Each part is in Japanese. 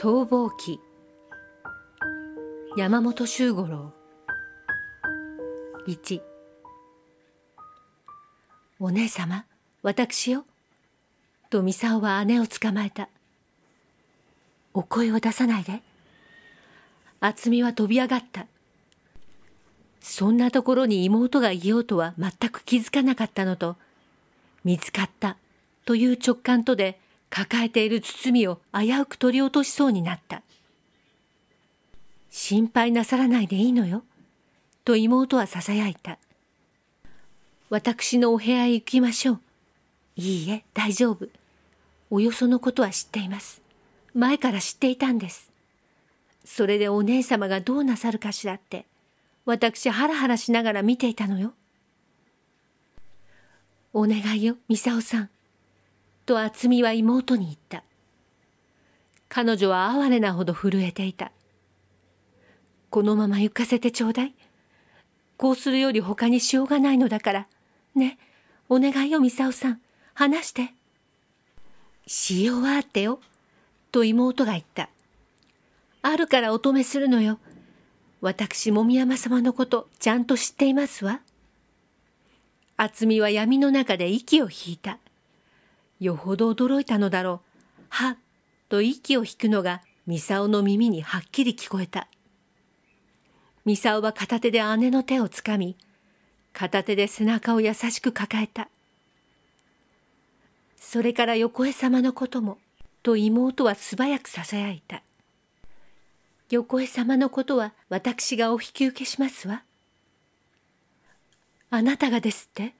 逃亡記山本周五郎1お姉様私よとミサオは姉を捕まえたお声を出さないで渥美は飛び上がったそんなところに妹がいようとは全く気づかなかったのと見つかったという直感とで抱えている包みを危うく取り落としそうになった。心配なさらないでいいのよ、と妹は囁いた。私のお部屋へ行きましょう。いいえ、大丈夫。およそのことは知っています。前から知っていたんです。それでお姉様がどうなさるかしらって、私ハラハラしながら見ていたのよ。お願いよ、ミサオさん。と厚みは妹に言った。彼女は哀れなほど震えていた。このまま行かせてちょうだい。こうするより他にしようがないのだから。ね、お願いよ、ミサオさん。話して。しようはあってよ。と妹が言った。あるからお止めするのよ。私、もみやま様のこと、ちゃんと知っていますわ。厚みは闇の中で息を引いた。よほど驚いたのだろう。はっと息を引くのがミサオの耳にはっきり聞こえた。ミサオは片手で姉の手をつかみ、片手で背中を優しく抱えた。それから横江様のことも、と妹は素早く囁いた。横江様のことは私がお引き受けしますわ。あなたがですって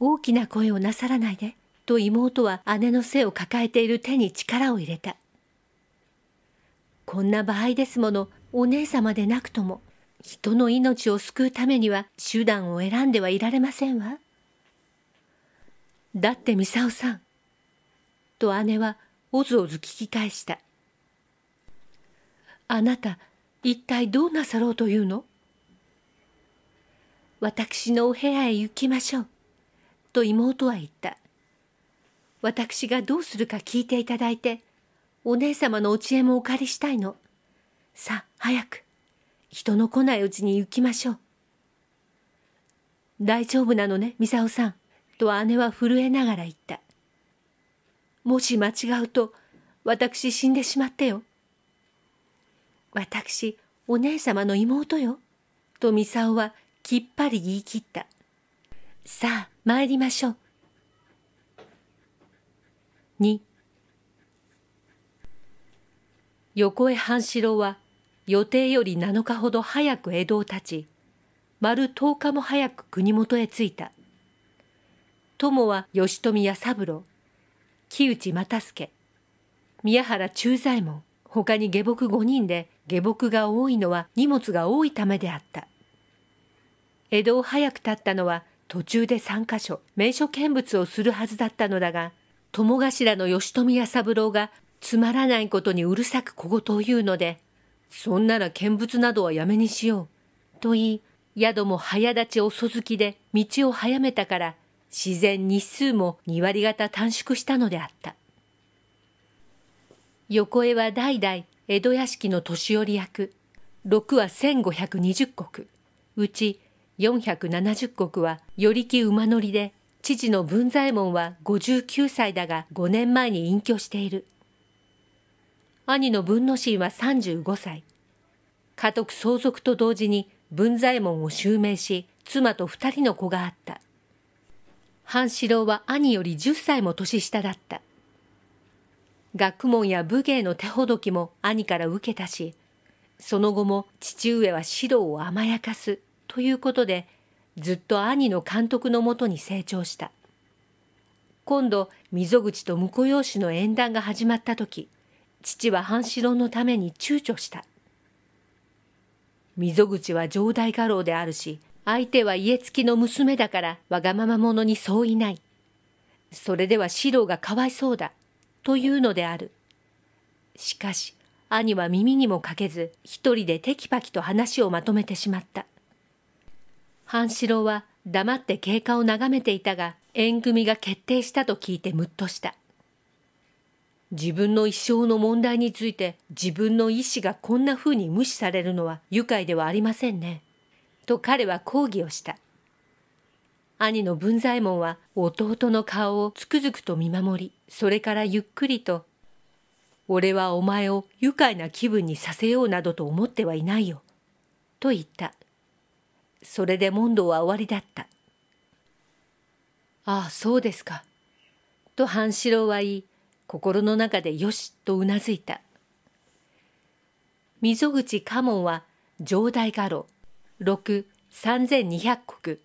大きな声をなさらないで。と妹は姉の背を抱えている手に力を入れた。こんな場合ですもの、お姉様でなくとも、人の命を救うためには手段を選んではいられませんわ。だってミサオさん。と姉はおずおず聞き返した。あなた、一体どうなさろうというの私のお部屋へ行きましょう。と妹は言った。私がどうするか聞いていただいて、お姉様のお知恵もお借りしたいの。さあ、早く。人の来ないうちに行きましょう。大丈夫なのね、ミサオさん。と姉は震えながら言った。もし間違うと、私死んでしまってよ。私、お姉様の妹よ。とミサオはきっぱり言い切った。さあ、参りましょう。2横江半四郎は予定より7日ほど早く江戸を立ち丸10日も早く国元へ着いた友は義富や三郎木内又助宮原忠左衛門他に下僕5人で下僕が多いのは荷物が多いためであった江戸を早く立ったのは途中で3か所名所見物をするはずだったのだが友頭の吉富屋三郎がつまらないことにうるさく小言を言うので、そんなら見物などはやめにしよう。と言い、宿も早立ち遅づきで道を早めたから、自然日数も2割方短縮したのであった。横江は代々江戸屋敷の年寄り役、六は1520石、うち470石は寄り木馬乗りで知事の文左衛門は59歳だが5年前に隠居している。兄の文之進は35歳。家督相続と同時に文左衛門を襲名し、妻と2人の子があった。半四郎は兄より10歳も年下だった。学問や武芸の手ほどきも兄から受けたし、その後も父上は指導を甘やかすということで、ずっと兄の監督のもとに成長した。今度、溝口と婿養子の縁談が始まった時、父は半四郎のために躊躇した。溝口は城代家老であるし、相手は家付きの娘だからわがまま者にそういない。それでは四郎がかわいそうだ、というのである。しかし、兄は耳にもかけず、一人でテキパキと話をまとめてしまった。半四郎は黙って経過を眺めていたが、縁組が決定したと聞いてムッとした。自分の一生の問題について自分の意志がこんな風に無視されるのは愉快ではありませんね。と彼は抗議をした。兄の文左衛門は弟の顔をつくづくと見守り、それからゆっくりと、俺はお前を愉快な気分にさせようなどと思ってはいないよ、と言った。それで問答は終わりだった。ああ、そうですか。と半四郎は言い、心の中でよしとうなずいた。溝口家門は上代家老6、3200石。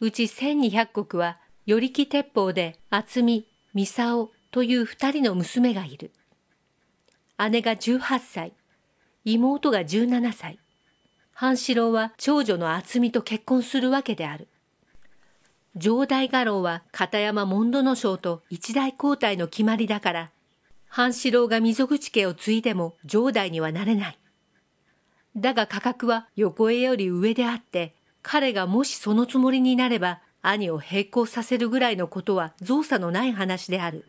うち1200石は寄力木鉄砲で厚み、三竿という二人の娘がいる。姉が18歳、妹が17歳。半四郎は長女の厚美と結婚するわけである。城代画廊は片山門殿将と一代交代の決まりだから、半四郎が溝口家を継いでも城代にはなれない。だが価格は横江より上であって、彼がもしそのつもりになれば、兄を並行させるぐらいのことは造作のない話である。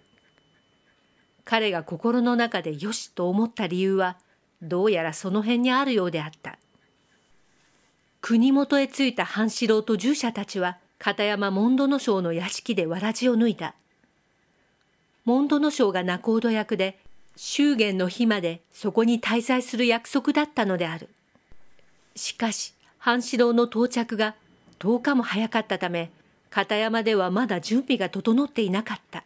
彼が心の中でよしと思った理由は、どうやらその辺にあるようであった。国元へ着いた半四郎と従者たちは、片山モンドノ将の屋敷でわらじを脱いだ。モンドノ将が仲人役で、祝言の日までそこに滞在する約束だったのである。しかし、半四郎の到着が10日も早かったため、片山ではまだ準備が整っていなかった。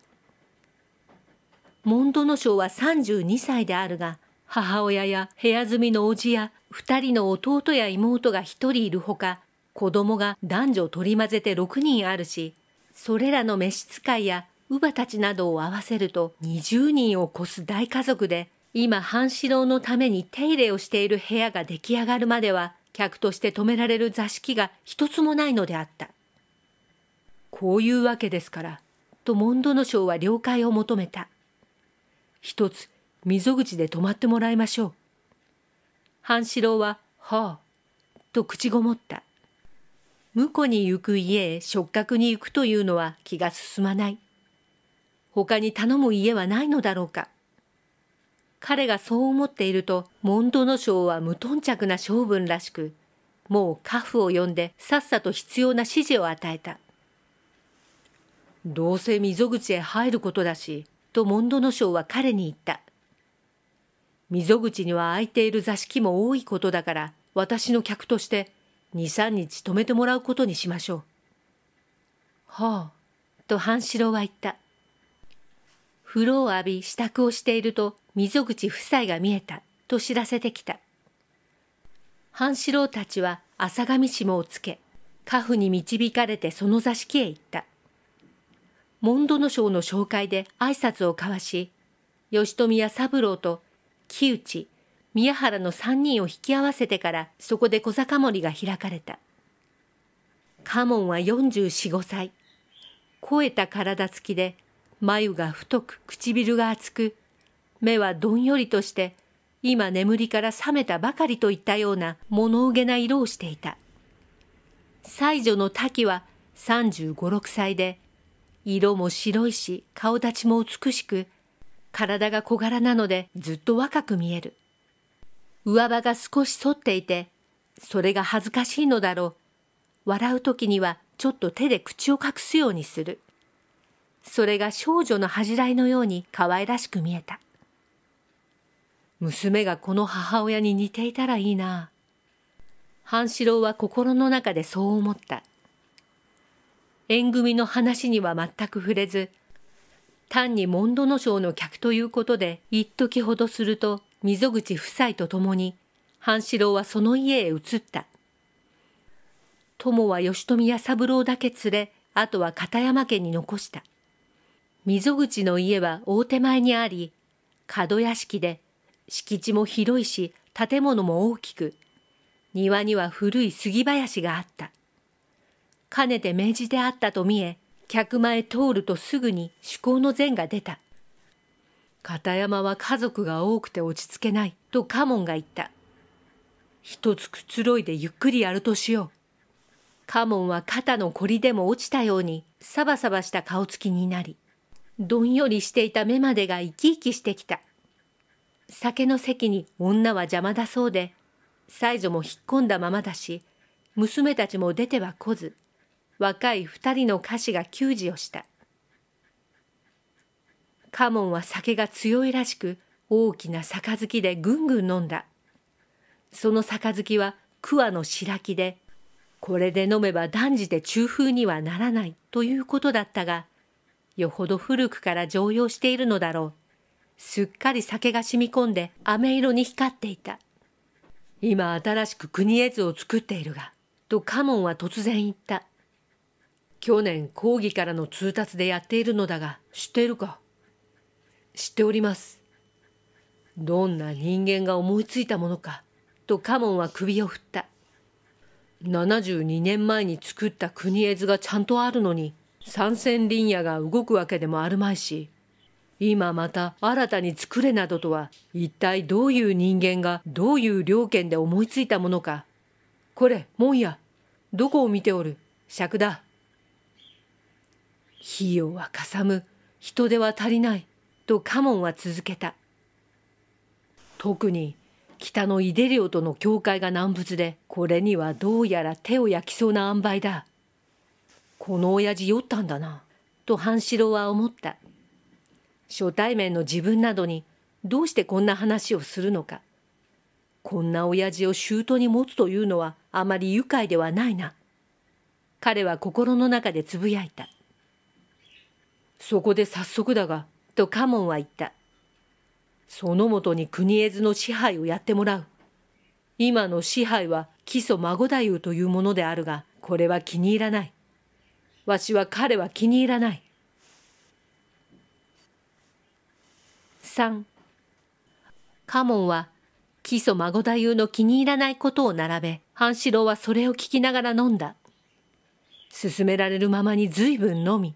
モンドノ将は32歳であるが、母親や部屋住みの叔父や2人の弟や妹が1人いるほか、子供が男女取り混ぜて6人あるし、それらの召使いや乳母たちなどを合わせると20人を超す大家族で、今半四郎のために手入れをしている部屋が出来上がるまでは、客として泊められる座敷が一つもないのであった。こういうわけですから、とモンドノは了解を求めた。一つ溝口で泊まってもらいましょう。半四郎は、はあ、と口ごもった。婿に行く家へ触覚に行くというのは気が進まない。他に頼む家はないのだろうか。彼がそう思っていると、門戸のノは無頓着な性分らしく、もう家父を呼んでさっさと必要な指示を与えた。どうせ溝口へ入ることだし、と門戸のノは彼に言った。溝口には空いている座敷も多いことだから私の客として23日泊めてもらうことにしましょう。はあ、と半四郎は言った。風呂を浴び支度をしていると溝口夫妻が見えたと知らせてきた。半四郎たちは朝上霜をつけ、家父に導かれてその座敷へ行った。モンドの紹介で挨拶を交わし、吉富や三郎と木内宮原の3人を引き合わせてからそこで小坂森が開かれた家紋は445歳肥えた体つきで眉が太く唇が厚く目はどんよりとして今眠りから覚めたばかりといったような物憂げな色をしていた妻女の滝は3 5 6歳で色も白いし顔立ちも美しく体が小柄なのでずっと若く見える。上場が少し反っていて、それが恥ずかしいのだろう。笑う時にはちょっと手で口を隠すようにする。それが少女の恥じらいのように可愛らしく見えた。娘がこの母親に似ていたらいいな。半四郎は心の中でそう思った。縁組の話には全く触れず、単にモンドノ賞の客ということで、一時ほどすると、溝口夫妻と共に、半四郎はその家へ移った。友は吉富や三郎だけ連れ、あとは片山家に残した。溝口の家は大手前にあり、角屋敷で、敷地も広いし、建物も大きく、庭には古い杉林があった。かねて明じてあったと見え、客前通るとすぐに趣向の善が出た。片山は家族が多くて落ち着けない、と家門が言った。一つくつろいでゆっくりやるとしよう。家門は肩のこりでも落ちたように、サバサバした顔つきになり、どんよりしていた目までが生き生きしてきた。酒の席に女は邪魔だそうで、妻女も引っ込んだままだし、娘たちも出ては来ず、若い二人の歌詞が給仕をした。カモンは酒が強いらしく、大きな杯でぐんぐん飲んだ。その杯は桑の白木で、これで飲めば断じて中風にはならないということだったが、よほど古くから常用しているのだろう。すっかり酒が染み込んで飴色に光っていた。今新しく国絵図を作っているが、とカモンは突然言った。去年講義からの通達でやっているのだが知っているか知っております。どんな人間が思いついたものか、とカモンは首を振った。72年前に作った国絵図がちゃんとあるのに、三千林野が動くわけでもあるまいし、今また新たに作れなどとは、一体どういう人間がどういう了見で思いついたものか。これ、門や。どこを見ておる尺だ。費用はかさむ人手は足りないと家紋は続けた特に北の井出リとの境界が難物でこれにはどうやら手を焼きそうな塩梅だこの親父酔ったんだなと半四郎は思った初対面の自分などにどうしてこんな話をするのかこんな親父を舅に持つというのはあまり愉快ではないな彼は心の中でつぶやいた「そこで早速だが、とカモンは言った。そのもとに国絵図の支配をやってもらう。今の支配は基礎孫太夫というものであるが、これは気に入らない。わしは彼は気に入らない。三、カモンは基礎孫太夫の気に入らないことを並べ、半四郎はそれを聞きながら飲んだ。勧められるままに随分飲み、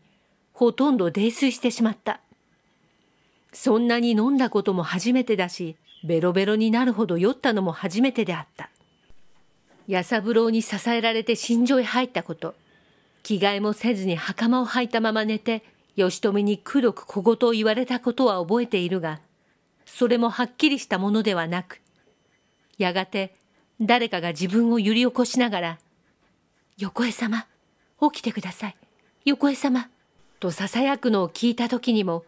ほとんど泥酔してしまった。そんなに飲んだことも初めてだし、ベロベロになるほど酔ったのも初めてであった。八三郎に支えられて心情へ入ったこと、着替えもせずに袴を履いたまま寝て、義富にくどく小言を言われたことは覚えているが、それもはっきりしたものではなく、やがて誰かが自分を揺り起こしながら、横江様、起きてください。横江様、と囁くのを聞いた時にも、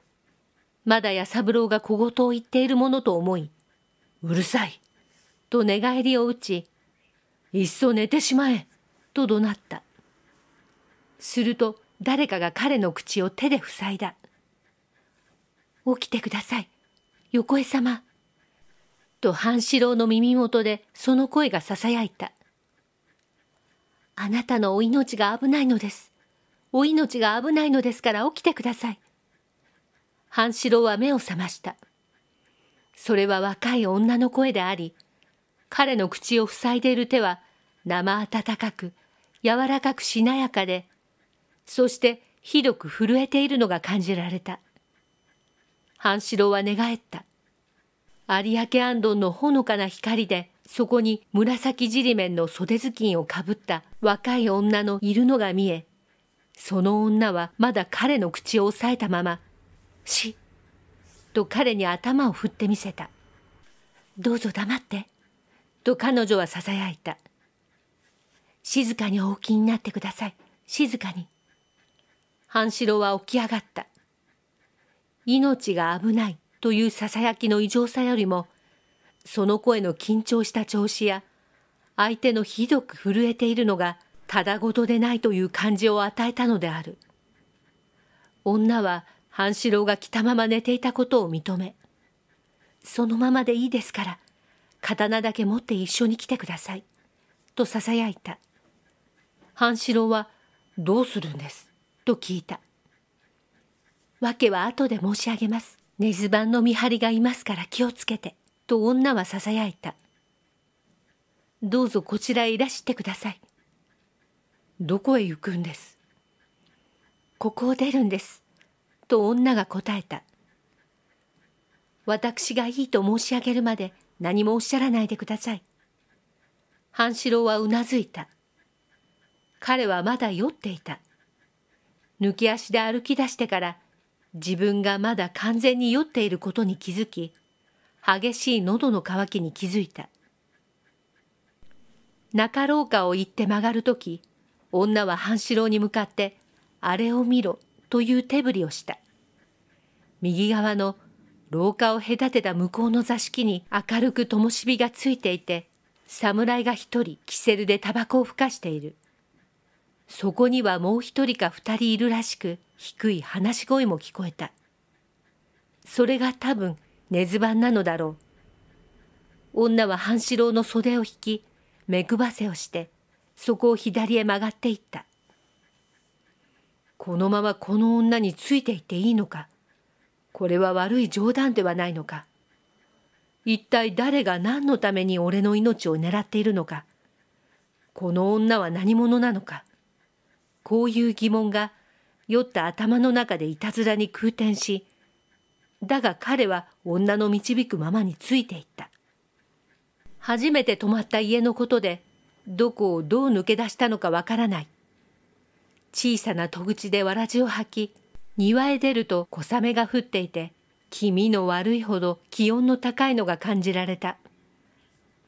まだや三郎が小言を言っているものと思い、うるさい、と寝返りを打ち、いっそ寝てしまえ、と怒鳴った。すると誰かが彼の口を手で塞いだ。起きてください、横江様。と半四郎の耳元でその声が囁いた。あなたのお命が危ないのです。お命が危ないのですから起きてください。半四郎は目を覚ました。それは若い女の声であり、彼の口を塞いでいる手は生温かく、柔らかくしなやかで、そしてひどく震えているのが感じられた。半四郎は寝返った。有明安どんのほのかな光で、そこに紫じり面の袖頭んをかぶった若い女のいるのが見え、その女はまだ彼の口を押さえたまま、し、と彼に頭を振ってみせた。どうぞ黙って、と彼女は囁いた。静かにお起きになってください。静かに。半四郎は起き上がった。命が危ないという囁きの異常さよりも、その声の緊張した調子や、相手のひどく震えているのがただごとでないという感じを与えたのである。女は半四郎が着たまま寝ていたことを認め、そのままでいいですから、刀だけ持って一緒に来てください、と囁いた。半四郎は、どうするんです、と聞いた。訳は後で申し上げます。根津番の見張りがいますから気をつけて、と女は囁いた。どうぞこちらへいらしてください。どこへ行くんです。ここを出るんです。と女が答えた。私がいいと申し上げるまで何もおっしゃらないでください。半四郎はうなずいた。彼はまだ酔っていた。抜き足で歩き出してから自分がまだ完全に酔っていることに気づき、激しい喉の渇きに気づいた。中廊下を行って曲がるとき、女は半四郎に向かって、あれを見ろという手振りをした。右側の廊下を隔てた向こうの座敷に明るく灯火がついていて、侍が一人、キセルでタバコをふかしている。そこにはもう一人か二人いるらしく、低い話し声も聞こえた。それが多分、根ズ番なのだろう。女は半四郎の袖を引き、目配せをして、そこを左へ曲がっていった。このままこの女についていっていいのか。これは悪い冗談ではないのか。一体誰が何のために俺の命を狙っているのか。この女は何者なのか。こういう疑問が酔った頭の中でいたずらに空転し、だが彼は女の導くままについていった。初めて泊まった家のことでどこをどう抜け出したのかわからない。小さな戸口でわらじを履き、庭へ出ると小雨が降っていて、気味の悪いほど気温の高いのが感じられた。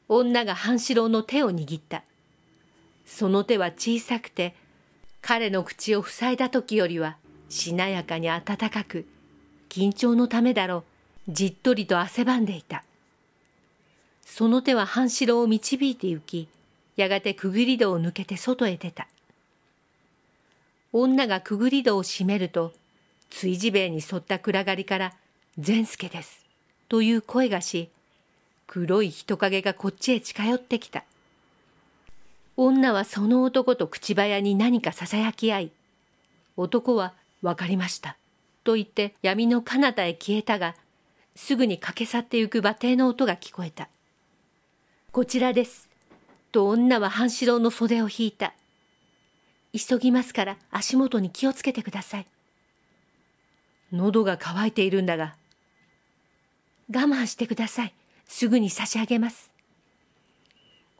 女が半四郎の手を握った。その手は小さくて、彼の口を塞いだ時よりは、しなやかに暖かく、緊張のためだろう、じっとりと汗ばんでいた。その手は半四郎を導いて行き、やがてくぐり戸を抜けて外へ出た。女がくぐり戸を閉めると、炊事塀に沿った暗がりから、善助です。という声がし、黒い人影がこっちへ近寄ってきた。女はその男と口早に何か囁き合い、男は分かりました。と言って闇の彼方へ消えたが、すぐに駆け去ってゆく馬蹄の音が聞こえた。こちらです。と女は半四郎の袖を引いた。急ぎますから足元に気をつけてください。喉が渇いているんだが。我慢してください。すぐに差し上げます。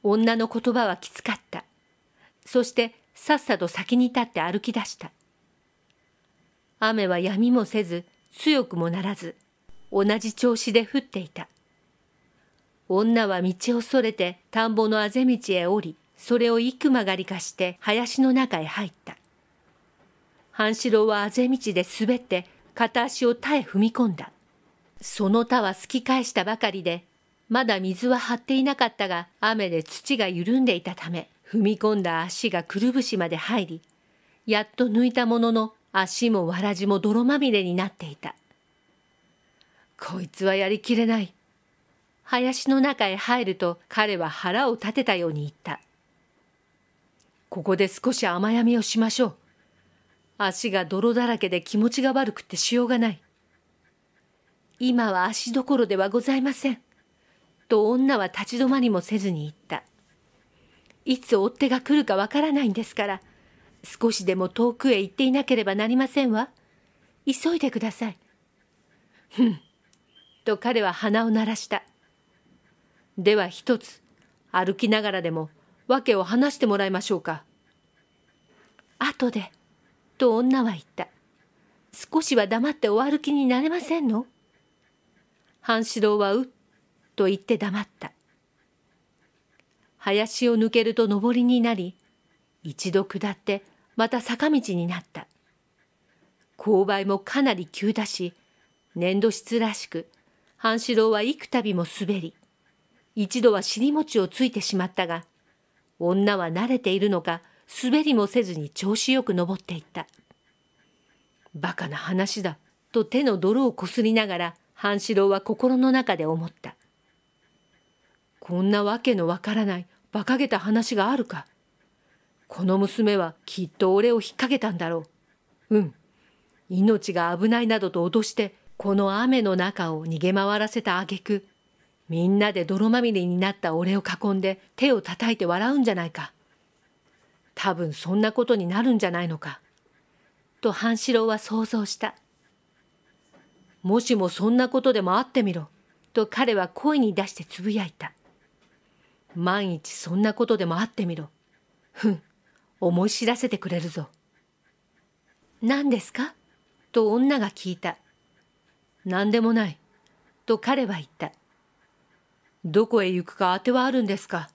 女の言葉はきつかった。そしてさっさと先に立って歩き出した。雨はやみもせず強くもならず同じ調子で降っていた。女は道をそれて田んぼのあぜ道へ降り、それを幾曲がりかして林の中へ入った。半四郎はあぜ道で滑って片足を田へ踏み込んだ。その田はすき返したばかりで、まだ水は張っていなかったが、雨で土が緩んでいたため、踏み込んだ足がくるぶしまで入り、やっと抜いたものの足もわらじも泥まみれになっていた。こいつはやりきれない。林の中へ入ると彼は腹を立てたように言った。ここで少し雨やみをしましょう。足が泥だらけで気持ちが悪くてしようがない。今は足どころではございません。と女は立ち止まりもせずに言った。いつ追っ手が来るかわからないんですから、少しでも遠くへ行っていなければなりませんわ。急いでください。ふん。と彼は鼻を鳴らした。では一つ、歩きながらでも、訳を話してもらいましょうか。後で、と女は言った。少しは黙ってお歩きになれませんの半四郎はうっと言って黙った。林を抜けると上りになり、一度下ってまた坂道になった。勾配もかなり急だし、粘土質らしく、半四郎は幾度も滑り、一度は尻餅をついてしまったが、女は慣れているのか、滑りもせずに調子よく登っていった。バカな話だ、と手の泥をこすりながら、半四郎は心の中で思った。こんなわけのわからない、馬鹿げた話があるか。この娘はきっと俺を引っ掛けたんだろう。うん。命が危ないなどと脅して、この雨の中を逃げ回らせた挙句、みんなで泥まみれになった俺を囲んで手を叩いて笑うんじゃないか。多分そんなことになるんじゃないのか。と半四郎は想像した。もしもそんなことでも会ってみろ。と彼は声に出してつぶやいた。万一そんなことでも会ってみろ。ふん、思い知らせてくれるぞ。何ですかと女が聞いた。何でもない。と彼は言った。どこへ行くか当てはあるんですか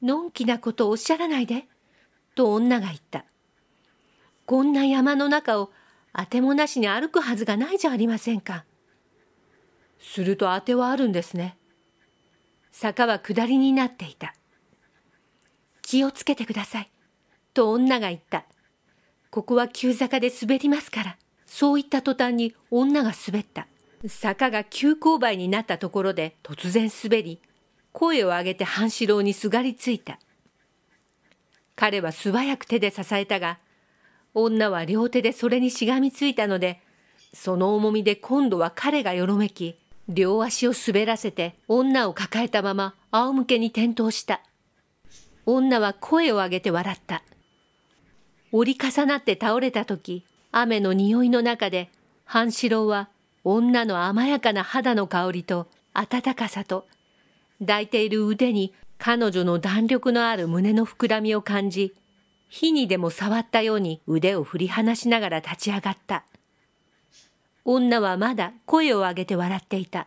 のんきなことをおっしゃらないで、と女が言った。こんな山の中を当てもなしに歩くはずがないじゃありませんか。すると当てはあるんですね。坂は下りになっていた。気をつけてください。と女が言った。ここは急坂で滑りますから。そう言った途端に女が滑った。坂が急勾配になったところで突然滑り、声を上げて半四郎にすがりついた。彼は素早く手で支えたが、女は両手でそれにしがみついたので、その重みで今度は彼がよろめき、両足を滑らせて女を抱えたまま仰向けに転倒した。女は声を上げて笑った。折り重なって倒れた時、雨の匂いの中で、半四郎は女の甘やかな肌の香りと温かさと、抱いている腕に彼女の弾力のある胸の膨らみを感じ、火にでも触ったように腕を振り離しながら立ち上がった。女はまだ声を上げて笑っていた。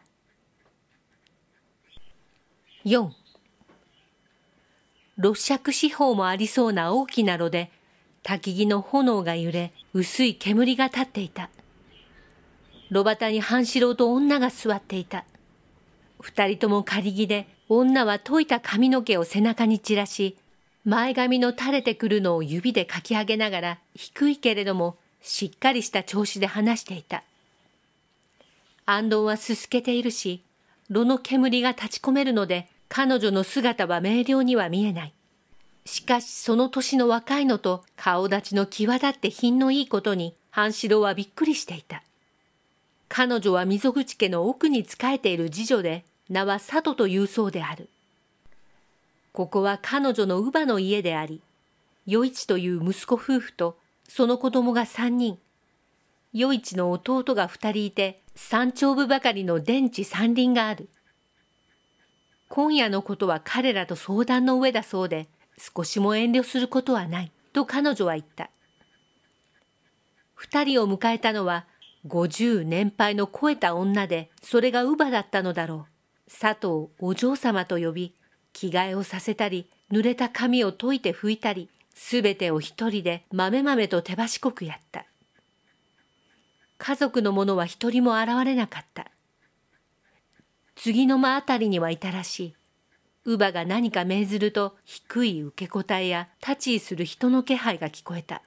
4六尺四方もありそうな大きな炉で、焚き木の炎が揺れ、薄い煙が立っていた。路端に半四郎と女が座っていた。二人とも仮着で、女は解いた髪の毛を背中に散らし、前髪の垂れてくるのを指でかき上げながら、低いけれども、しっかりした調子で話していた。安藤はすすけているし、炉の煙が立ち込めるので、彼女の姿は明瞭には見えない。しかしその年の若いのと顔立ちの際立って品のいいことに、半四郎はびっくりしていた。彼女は溝口家の奥に仕えている次女で、名は佐というそうである。ここは彼女の乳母の家であり、余市という息子夫婦とその子供が三人、余市の弟が二人いて、山頂部ばかりの電池山林がある。今夜のことは彼らと相談の上だそうで、少しも遠慮することはない、と彼女は言った。二人を迎えたのは、50年配の肥えた女で、それが乳母だったのだろう。佐藤お嬢様と呼び、着替えをさせたり、濡れた髪を解いて拭いたり、すべてを一人でまめまめと手羽しこくやった。家族の者は一人も現れなかった。次の間あたりにはいたらしい。乳母が何か命ずると低い受け答えや立ち居する人の気配が聞こえた。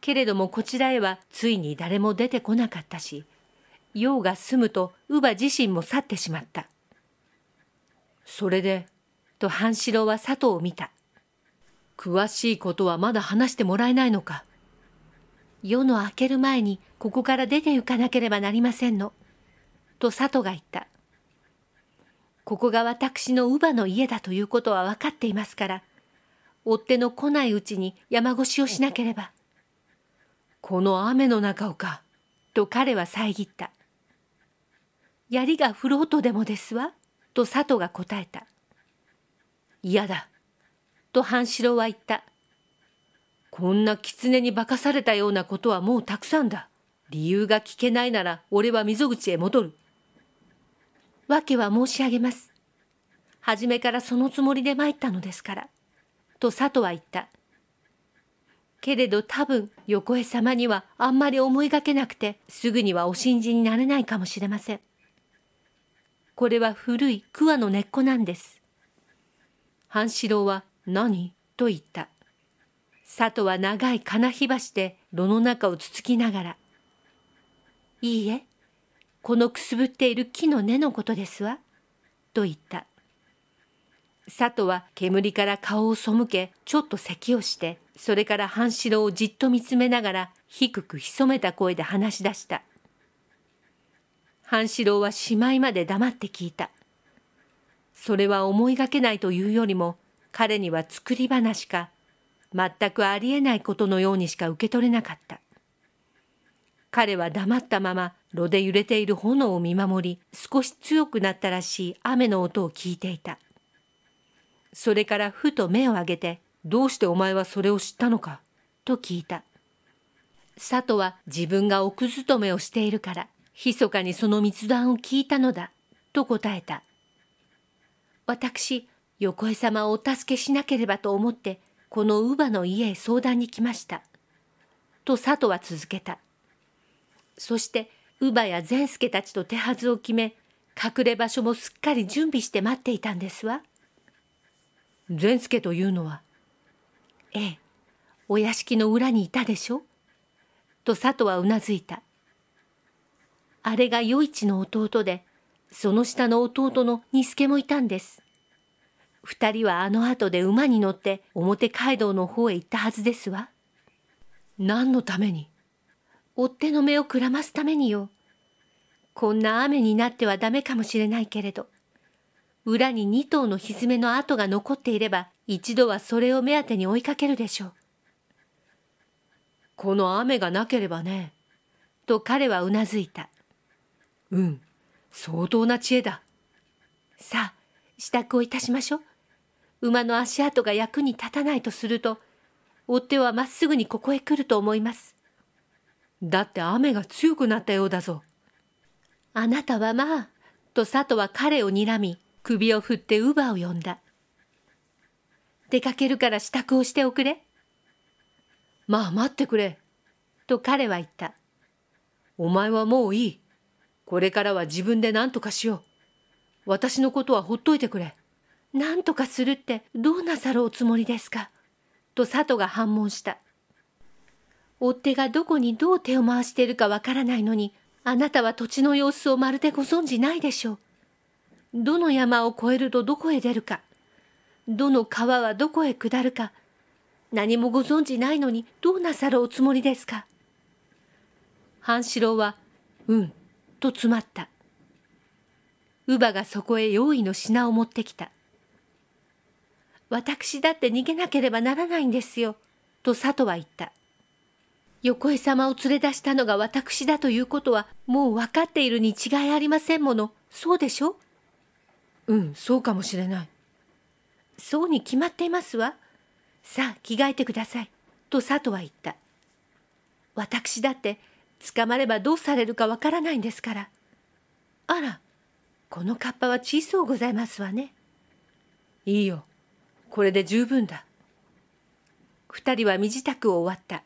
けれどもこちらへはついに誰も出てこなかったし、用が済むと乳母自身も去ってしまった。それで、と半四郎は佐藤を見た。詳しいことはまだ話してもらえないのか。夜の明ける前にここから出て行かなければなりませんの。と佐藤が言った。ここが私の乳母の家だということは分かっていますから、追っ手の来ないうちに山越しをしなければ。この雨の中をか、と彼は遮った。槍が降ろうとでもですわ、と佐藤が答えた。嫌だ、と半四郎は言った。こんな狐に化かされたようなことはもうたくさんだ。理由が聞けないなら俺は溝口へ戻る。わけは申し上げます。初めからそのつもりで参ったのですから。と佐藤は言った。けれど多分横江様にはあんまり思いがけなくてすぐにはお信じになれないかもしれません。これは古い桑の根っこなんです。半四郎は何と言った。里は長い金火箸で炉の中をつつきながら。いいえ、このくすぶっている木の根のことですわ。と言った。佐は煙から顔を背け、ちょっと咳をして、それから半四郎をじっと見つめながら、低く潜めた声で話し出した。半四郎はしまいまで黙って聞いた。それは思いがけないというよりも、彼には作り話か、全くありえないことのようにしか受け取れなかった。彼は黙ったまま、炉で揺れている炎を見守り、少し強くなったらしい雨の音を聞いていた。それからふと目を上げて、どうしてお前はそれを知ったのかと聞いた。佐都は自分が奥勤めをしているから、密かにその密談を聞いたのだ、と答えた。私、横江様をお助けしなければと思って、この乳母の家へ相談に来ました。と佐都は続けた。そして、乳母や善助たちと手はずを決め、隠れ場所もすっかり準備して待っていたんですわ。善助というのはええお屋敷の裏にいたでしょと佐藤はうなずいたあれが余一の弟でその下の弟の二助もいたんです二人はあの後で馬に乗って表街道の方へ行ったはずですわ何のために追っ手の目をくらますためによこんな雨になってはダメかもしれないけれど裏に2頭のひづめの跡が残っていれば、一度はそれを目当てに追いかけるでしょう。この雨がなければね。と彼はうなずいた。うん、相当な知恵だ。さあ、支度をいたしましょう。馬の足跡が役に立たないとすると、追っ手はまっすぐにここへ来ると思います。だって雨が強くなったようだぞ。あなたはまあ、と佐藤は彼を睨み、首を振って乳母を呼んだ。出かけるから支度をしておくれ。まあ待ってくれ。と彼は言った。お前はもういい。これからは自分で何とかしよう。私のことはほっといてくれ。何とかするってどうなさるおつもりですか。と佐都が反問した。追っ手がどこにどう手を回しているかわからないのに、あなたは土地の様子をまるでご存じないでしょう。どの山を越えるとどこへ出るか、どの川はどこへ下るか、何もご存じないのにどうなさるおつもりですか。半四郎は、うん、と詰まった。乳母がそこへ用意の品を持ってきた。私だって逃げなければならないんですよ、と佐藤は言った。横江様を連れ出したのが私だということはもう分かっているに違いありませんもの。そうでしょうんそうかもしれないそうに決まっていますわさあ着替えてくださいと佐藤は言った私だって捕まればどうされるかわからないんですからあらこのカッパは小そうございますわねいいよこれで十分だ2人は身支度を終わった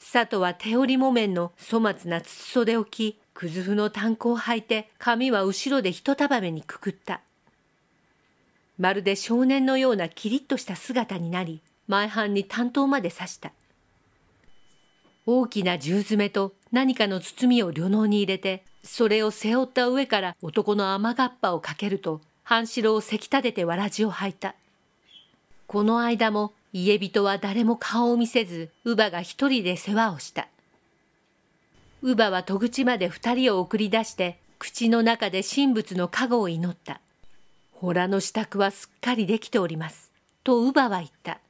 佐藤は手織り木綿の粗末な筒袖を着くずふの炭鉱を履いて髪は後ろで一束目にくくった。まるで少年のようなキリッとした姿になり、前半に担当まで刺した。大きな銃爪と何かの包みを旅能に入れて、それを背負った上から男の雨がっぱをかけると、半白をせき立ててわらじを履いた。この間も家人は誰も顔を見せず、乳母が一人で世話をした。乳母は戸口まで二人を送り出して、口の中で神仏の加護を祈った。ほらの支度はすっかりできております。と乳母は言った。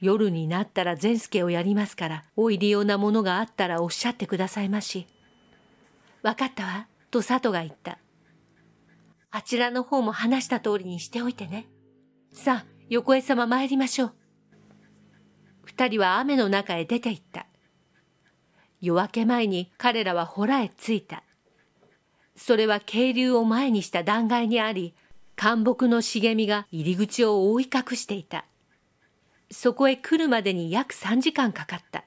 夜になったら善助をやりますから、おいりようなものがあったらおっしゃってくださいまし。分かったわ、と佐藤が言った。あちらの方も話した通りにしておいてね。さあ、横江様参りましょう。二人は雨の中へ出て行った。夜明け前に彼らは洞へ着いた。それは渓流を前にした断崖にあり、干木の茂みが入り口を覆い隠していた。そこへ来るまでに約3時間かかった。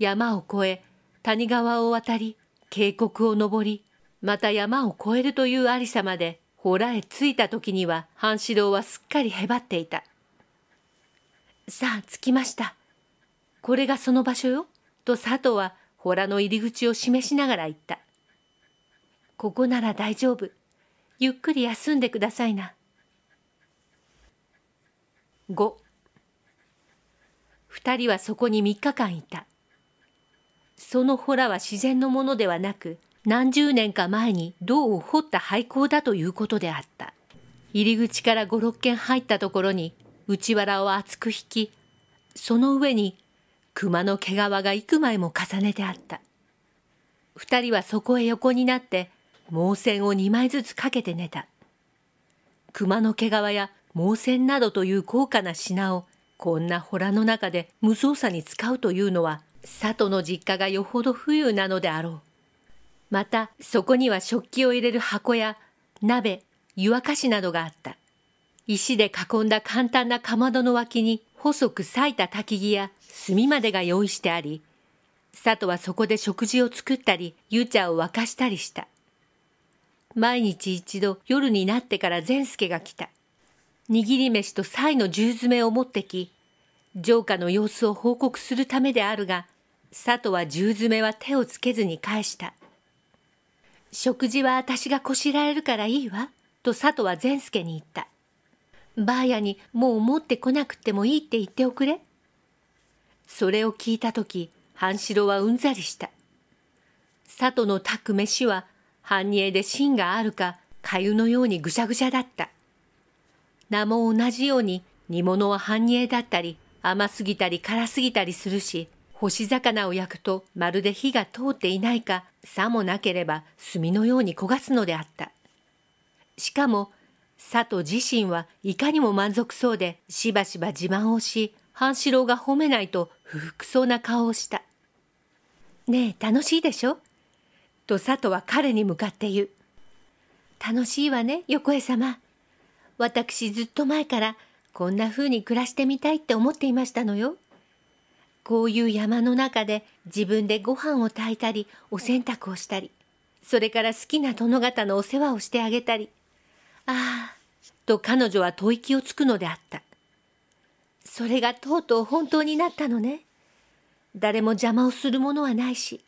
山を越え、谷川を渡り、渓谷を登り、また山を越えるというありさまで、洞へ着いた時には半四郎はすっかりへばっていた。さあ着きました。これがその場所よ。と佐藤は洞の入り口を示しながら言った。ここなら大丈夫。ゆっくり休んでくださいな。5二人はそこに3日間いた。そのほらは自然のものではなく、何十年か前に銅を掘った廃校だということであった。入り口から五六軒入ったところに、内藁を厚く引き、その上に熊の毛皮が幾枚も重ねてあった。二人はそこへ横になって、毛線を二枚ずつかけて寝た。熊の毛皮や毛線などという高価な品を、こんな洞の中で無造作に使うというのは、里の実家がよほど富裕なのであろう。また、そこには食器を入れる箱や、鍋、湯沸かしなどがあった。石で囲んだ簡単なかまどの脇に細く裂いた焚き木や炭までが用意してあり、佐藤はそこで食事を作ったり、湯茶を沸かしたりした。毎日一度夜になってから善助が来た。握り飯と菜の十詰めを持ってき、城下の様子を報告するためであるが、佐藤は十詰めは手をつけずに返した。食事は私がこしらえるからいいわ、と佐藤は善助に言った。ばあやにもう持ってこなくてもいいって言っておくれ。それを聞いた時半城はうんざりした里の炊く飯は半煮で芯があるか粥のようにぐしゃぐしゃだった名も同じように煮物は半煮だったり甘すぎたり辛すぎたりするし干し魚を焼くとまるで火が通っていないかさもなければ炭のように焦がすのであったしかも佐藤自身はいかにも満足そうでしばしば自慢をし半四郎が褒めないと不服そうな顔をした。ねえ、楽しいでしょと佐藤は彼に向かって言う。楽しいわね、横江様。私ずっと前からこんな風に暮らしてみたいって思っていましたのよ。こういう山の中で自分でご飯を炊いたり、お洗濯をしたり、それから好きな殿方のお世話をしてあげたり。ああ、と彼女は吐息をつくのであった。それがとうとう本当になったのね。誰も邪魔をするものはないし、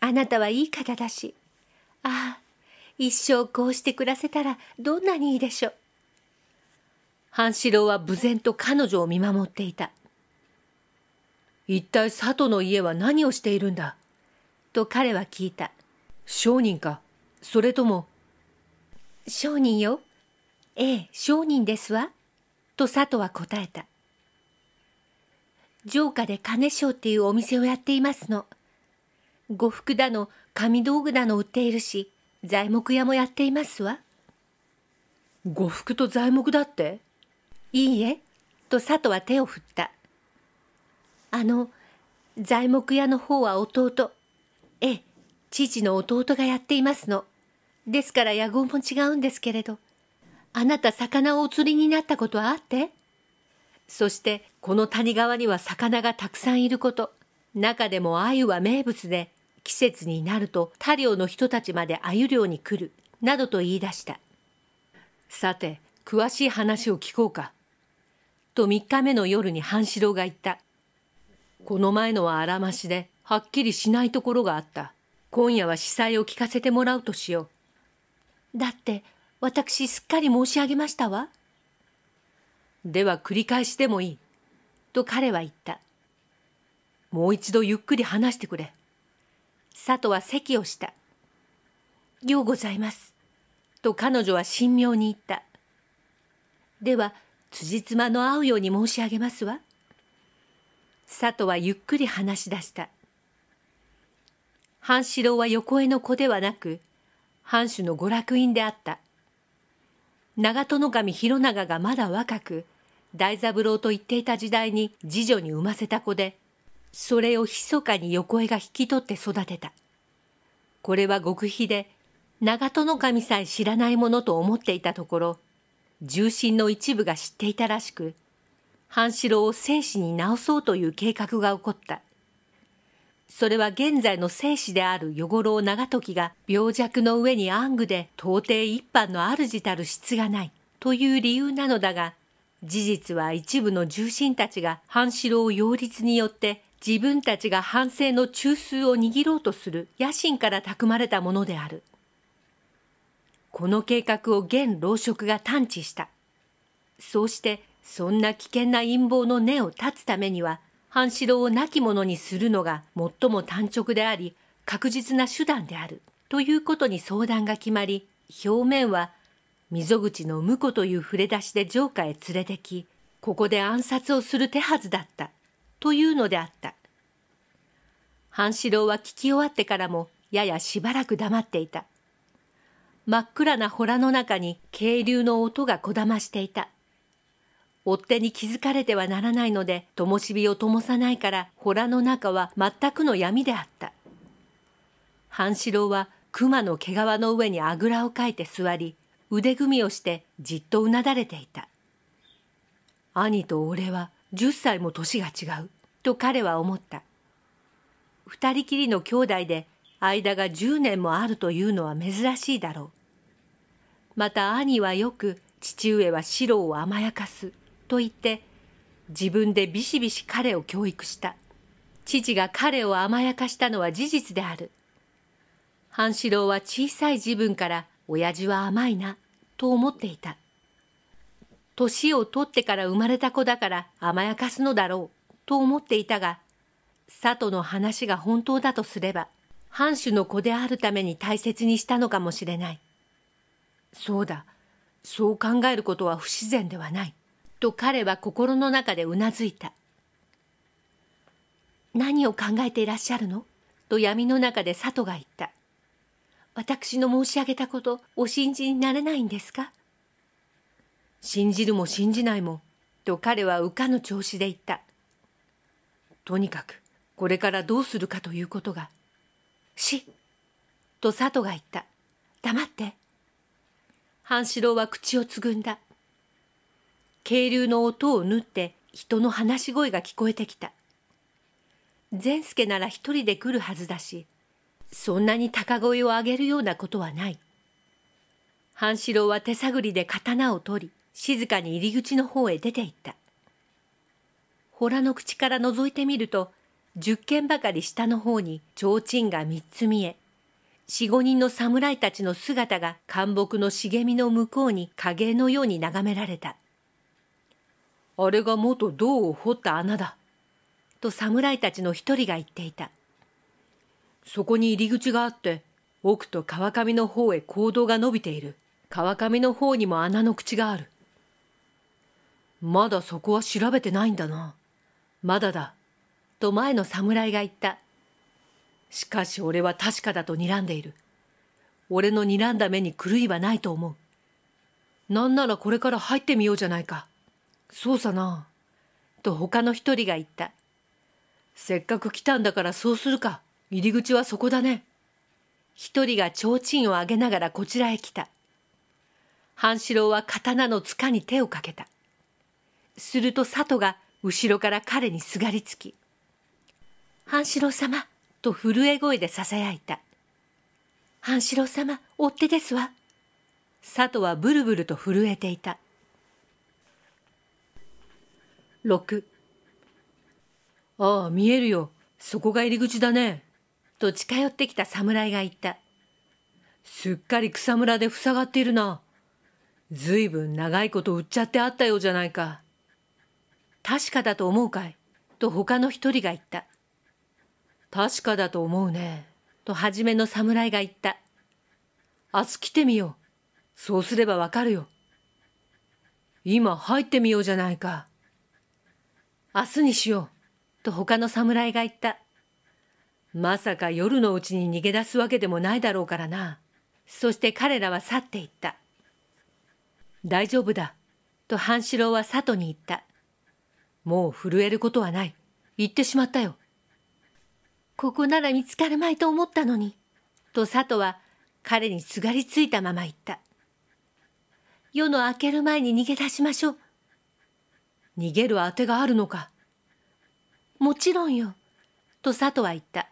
あなたはいい方だし、ああ、一生こうして暮らせたらどんなにいいでしょう。半四郎は無然と彼女を見守っていた。一体佐都の家は何をしているんだと彼は聞いた。商人かそれとも。商人よ。ええ、商人ですわ。と佐都は答えた。城下で金賞っていうお店をやっていますの。呉服だの、紙道具だの売っているし、材木屋もやっていますわ。呉服と材木だっていいえ、と佐藤は手を振った。あの、材木屋の方は弟。ええ、父の弟がやっていますの。ですから野号も違うんですけれど。あなた魚をお釣りになったことはあってそしてこの谷川には魚がたくさんいること。中でも鮎は名物で、季節になると他漁の人たちまで鮎漁に来る、などと言い出した。さて、詳しい話を聞こうか。と3日目の夜に半四郎が言った。この前のはあらましで、はっきりしないところがあった。今夜は司祭を聞かせてもらうとしよう。だって、私すっかり申し上げましたわ。では繰り返してもいい。と彼は言った。もう一度ゆっくり話してくれ。佐藤は席をした。ようございます。と彼女は神妙に言った。では、辻褄の合うように申し上げますわ。佐藤はゆっくり話し出した。半四郎は横江の子ではなく、藩主の娯楽院であった。長門上弘長がまだ若く、大三郎と言っていた時代に次女に産ませた子で、それを密かに横江が引き取って育てた。これは極秘で、長門の神さえ知らないものと思っていたところ、重心の一部が知っていたらしく、半四郎を生死に直そうという計画が起こった。それは現在の生死である五郎長時が病弱の上に暗愚で到底一般の主たる質がないという理由なのだが、事実は一部の重臣たちが半四郎擁立によって自分たちが反省の中枢を握ろうとする野心からたくまれたものである。この計画を現老職が探知した。そうしてそんな危険な陰謀の根を断つためには半四郎を亡き者にするのが最も単直であり確実な手段であるということに相談が決まり表面は溝口の婿という触れ出しで城下へ連れてき、ここで暗殺をする手はずだった、というのであった。半四郎は聞き終わってからも、ややしばらく黙っていた。真っ暗な洞の中に渓流の音がこだましていた。追手に気づかれてはならないので、灯火を灯さないから、洞の中は全くの闇であった。半四郎は熊の毛皮の上にあぐらをかいて座り、腕組みをしてじっとうなだれていた兄と俺は10歳も年が違うと彼は思った二人きりの兄弟で間が10年もあるというのは珍しいだろうまた兄はよく父上は四郎を甘やかすと言って自分でビシビシ彼を教育した父が彼を甘やかしたのは事実である半四郎は小さい自分から親父は甘いなと思っていた年を取ってから生まれた子だから甘やかすのだろうと思っていたが佐都の話が本当だとすれば藩主の子であるために大切にしたのかもしれないそうだそう考えることは不自然ではないと彼は心の中でうなずいた何を考えていらっしゃるのと闇の中で佐都が言った私の申し上げたことお信じになれないんですか信じるも信じないも、と彼は浮かぬ調子で言った。とにかく、これからどうするかということが。し、と佐藤が言った。黙って。半四郎は口をつぐんだ。渓流の音を縫って人の話し声が聞こえてきた。善助なら一人で来るはずだし、そんなに高声を上げるようなことはない。半四郎は手探りで刀を取り、静かに入り口の方へ出て行った。洞の口から覗いてみると、十軒ばかり下の方に提灯が三つ見え、四五人の侍たちの姿が灌木の茂みの向こうに影のように眺められた。あれが元銅を掘った穴だ。と侍たちの一人が言っていた。そこに入り口があって、奥と川上の方へ行動が伸びている。川上の方にも穴の口がある。まだそこは調べてないんだな。まだだ。と前の侍が言った。しかし俺は確かだと睨んでいる。俺の睨んだ目に狂いはないと思う。なんならこれから入ってみようじゃないか。そうさな。と他の一人が言った。せっかく来たんだからそうするか。入り口はそこだね。一人が提灯を上げながらこちらへ来た。半四郎は刀の塚に手をかけた。すると里が後ろから彼にすがりつき、半四郎様と震え声で囁いた。半四郎様、追手ですわ。里はブルブルと震えていた。六。ああ、見えるよ。そこが入り口だね。と近寄ってきた侍が言った。すっかり草むらで塞がっているな。ずいぶん長いこと売っちゃってあったようじゃないか。確かだと思うかいと他の一人が言った。確かだと思うね。と初めの侍が言った。明日来てみよう。そうすればわかるよ。今入ってみようじゃないか。明日にしよう。と他の侍が言った。まさか夜のうちに逃げ出すわけでもないだろうからな。そして彼らは去っていった。大丈夫だ。と半四郎は里に言った。もう震えることはない。行ってしまったよ。ここなら見つかるまいと思ったのに。と里は彼にすがりついたまま言った。夜の明ける前に逃げ出しましょう。逃げるあてがあるのか。もちろんよ。と里は言った。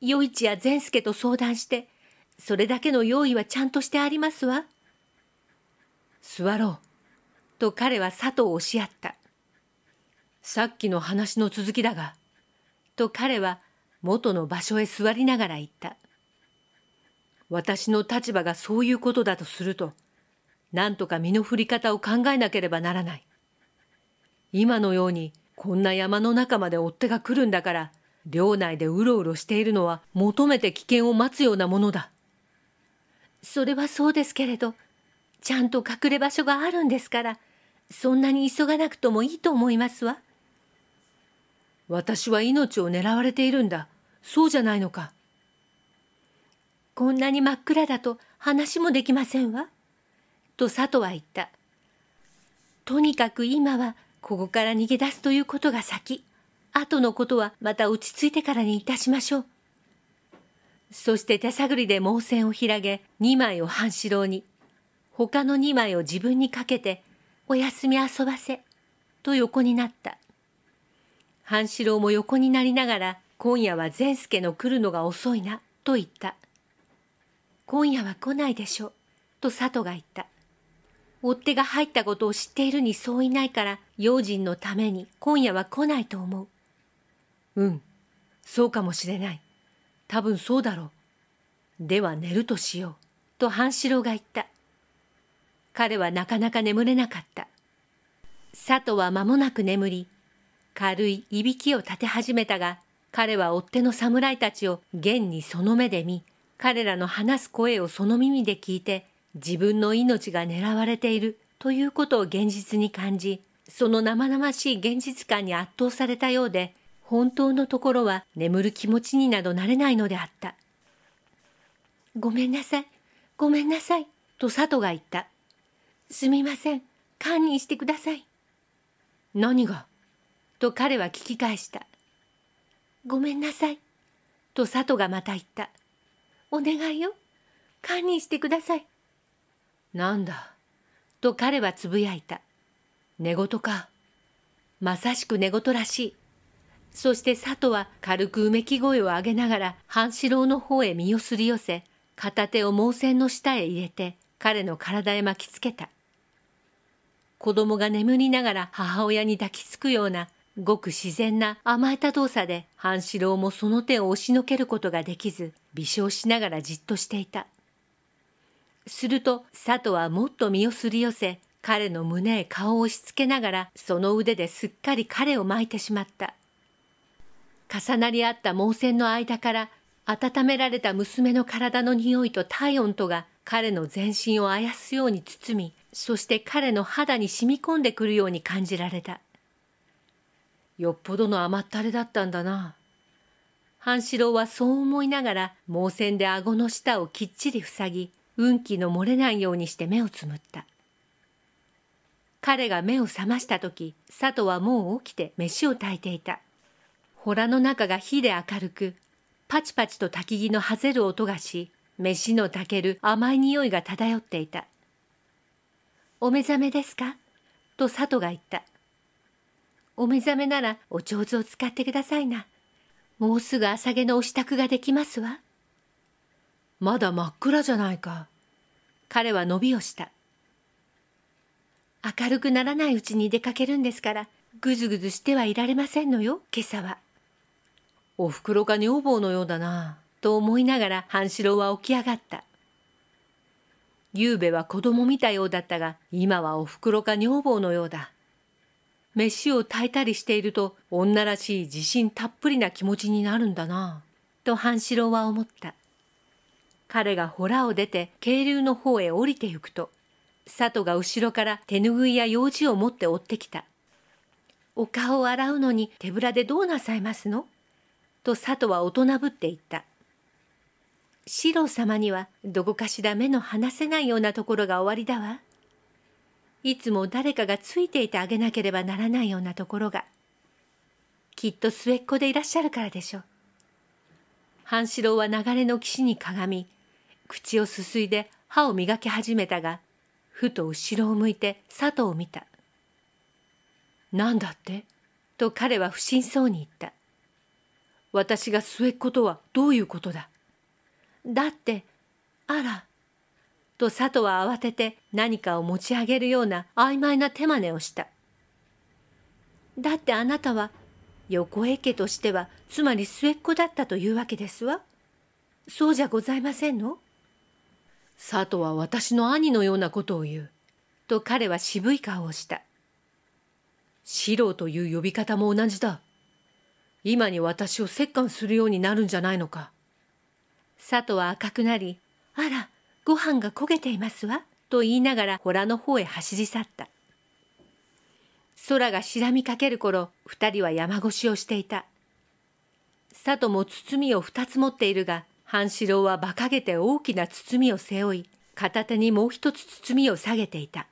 与一や善助と相談して、それだけの用意はちゃんとしてありますわ。座ろう。と彼は佐藤をし合った。さっきの話の続きだが。と彼は元の場所へ座りながら言った。私の立場がそういうことだとすると、なんとか身の振り方を考えなければならない。今のようにこんな山の中まで追っ手が来るんだから、領内でうろうろしているのは求めて危険を待つようなものだ。それはそうですけれど、ちゃんと隠れ場所があるんですから、そんなに急がなくともいいと思いますわ。私は命を狙われているんだ。そうじゃないのか。こんなに真っ暗だと話もできませんわ。と佐藤は言った。とにかく今はここから逃げ出すということが先。後のことはまた落ち着いてからにいたしましょう。そして手探りで毛線を広げ、2枚を半四郎に、他の2枚を自分にかけて、おやすみ遊ばせ、と横になった。半四郎も横になりながら、今夜は善助の来るのが遅いな、と言った。今夜は来ないでしょう、と佐都が言った。追っ手が入ったことを知っているに相違ないから、用心のために今夜は来ないと思う。うんそうかもしれない多分そうだろうでは寝るとしようと半四郎が言った彼はなかなか眠れなかった佐都は間もなく眠り軽いいびきを立て始めたが彼は追っ手の侍たちを現にその目で見彼らの話す声をその耳で聞いて自分の命が狙われているということを現実に感じその生々しい現実感に圧倒されたようで本当のところは眠る気持ちになどなれないのであった。ごめんなさい、ごめんなさい、と佐藤が言った。すみません、堪忍してください。何がと彼は聞き返した。ごめんなさい、と佐藤がまた言った。お願いよ、堪忍してください。なんだ、と彼はつぶやいた。寝言か。まさしく寝言らしい。そして佐都は軽くうめき声を上げながら半四郎の方へ身をすり寄せ、片手を毛線の下へ入れて彼の体へ巻きつけた。子供が眠りながら母親に抱きつくようなごく自然な甘えた動作で半四郎もその手を押しのけることができず微笑しながらじっとしていた。すると佐都はもっと身をすり寄せ彼の胸へ顔を押し付けながらその腕ですっかり彼を巻いてしまった。重なり合った毛線の間から温められた娘の体の匂いと体温とが彼の全身をあやすように包み、そして彼の肌に染み込んでくるように感じられた。よっぽどの甘ったれだったんだな。半四郎はそう思いながら毛線で顎の下をきっちり塞ぎ、運気の漏れないようにして目をつむった。彼が目を覚ました時、佐都はもう起きて飯を炊いていた。洞の中が火で明るく、パチパチと焚き木のはぜる音がし、飯の炊ける甘い匂いが漂っていた。お目覚めですかと佐藤が言った。お目覚めならお上手を使ってくださいな。もうすぐ朝毛のお支度ができますわ。まだ真っ暗じゃないか。彼は伸びをした。明るくならないうちに出かけるんですから、ぐずぐずしてはいられませんのよ、今朝は。おふくろが女房のようだな、と思いながら半四郎は起き上がった。ゆべは子供見たようだったが、今はおふくろか女房のようだ。飯を炊いたりしていると、女らしい自信たっぷりな気持ちになるんだな、と半四郎は思った。彼が洞を出て、渓流の方へ降りてゆくと、佐都が後ろから手ぬぐいや用事を持って追ってきた。お顔を洗うのに手ぶらでどうなさいますのと佐藤は大人ぶって言った。四郎様にはどこかしら目の離せないようなところがおありだわ。いつも誰かがついていてあげなければならないようなところが。きっと末っ子でいらっしゃるからでしょう。半四郎は流れの岸にかがみ、口をすすいで歯を磨き始めたが、ふと後ろを向いて佐藤を見た。なんだってと彼は不審そうに言った。私が末っ子とはどういうことだだって、あら、と佐藤は慌てて何かを持ち上げるような曖昧な手真似をした。だってあなたは横江家としてはつまり末っ子だったというわけですわ。そうじゃございませんの佐藤は私の兄のようなことを言う。と彼は渋い顔をした。四郎という呼び方も同じだ。今に私を折檻するようになるんじゃないのか。佐都は赤くなり、あら、ご飯が焦げていますわ、と言いながら洞の方へ走り去った。空がしらみかける頃、二人は山越しをしていた。佐都も包みを二つ持っているが、半四郎は馬鹿げて大きな包みを背負い、片手にもう一つ包みを下げていた。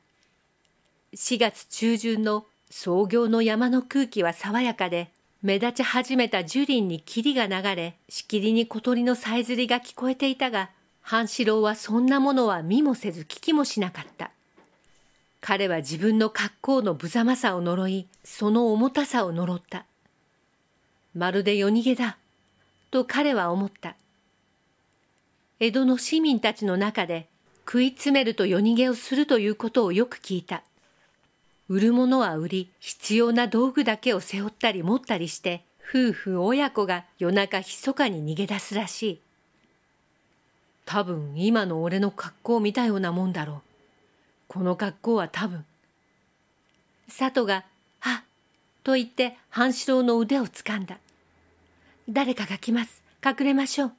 4月中旬の創業の山の空気は爽やかで、目立ち始めた樹林に霧が流れ、しきりに小鳥のさえずりが聞こえていたが、半四郎はそんなものは見もせず聞きもしなかった。彼は自分の格好の無様さを呪い、その重たさを呪った。まるで夜逃げだ、と彼は思った。江戸の市民たちの中で、食い詰めると夜逃げをするということをよく聞いた。売るものは売り、必要な道具だけを背負ったり持ったりして、夫婦親子が夜中密かに逃げ出すらしい。多分今の俺の格好を見たようなもんだろう。この格好は多分。佐都が、はっ、と言って半四郎の腕を掴んだ。誰かが来ます。隠れましょう。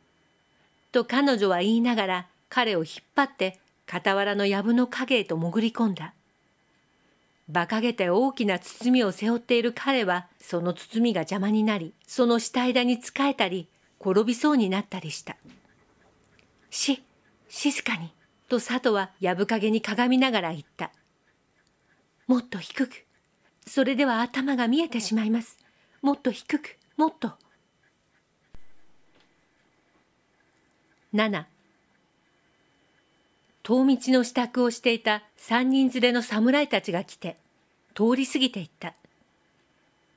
と彼女は言いながら彼を引っ張って傍らの藪の影へと潜り込んだ。馬鹿げて大きな包みを背負っている彼は、その包みが邪魔になり、その下枝に仕えたり、転びそうになったりした。し、静かに、と佐藤は藪陰にかがみながら言った。もっと低く。それでは頭が見えてしまいます。もっと低く、もっと。7遠道の支度をしていた三人連れの侍たちが来て、通り過ぎていった。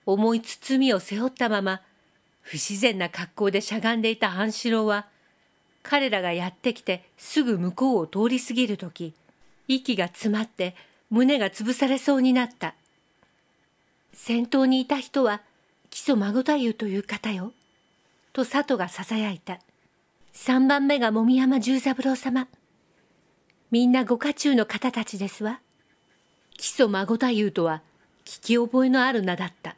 重い包みを背負ったまま、不自然な格好でしゃがんでいた半四郎は、彼らがやってきてすぐ向こうを通り過ぎるとき、息が詰まって胸が潰されそうになった。先頭にいた人は、木曽孫太夫という方よ。と佐藤が囁いた。三番目がもみ山十三郎様。みんなご家中の方たちですわ。木曽孫太夫とは聞き覚えのある名だった。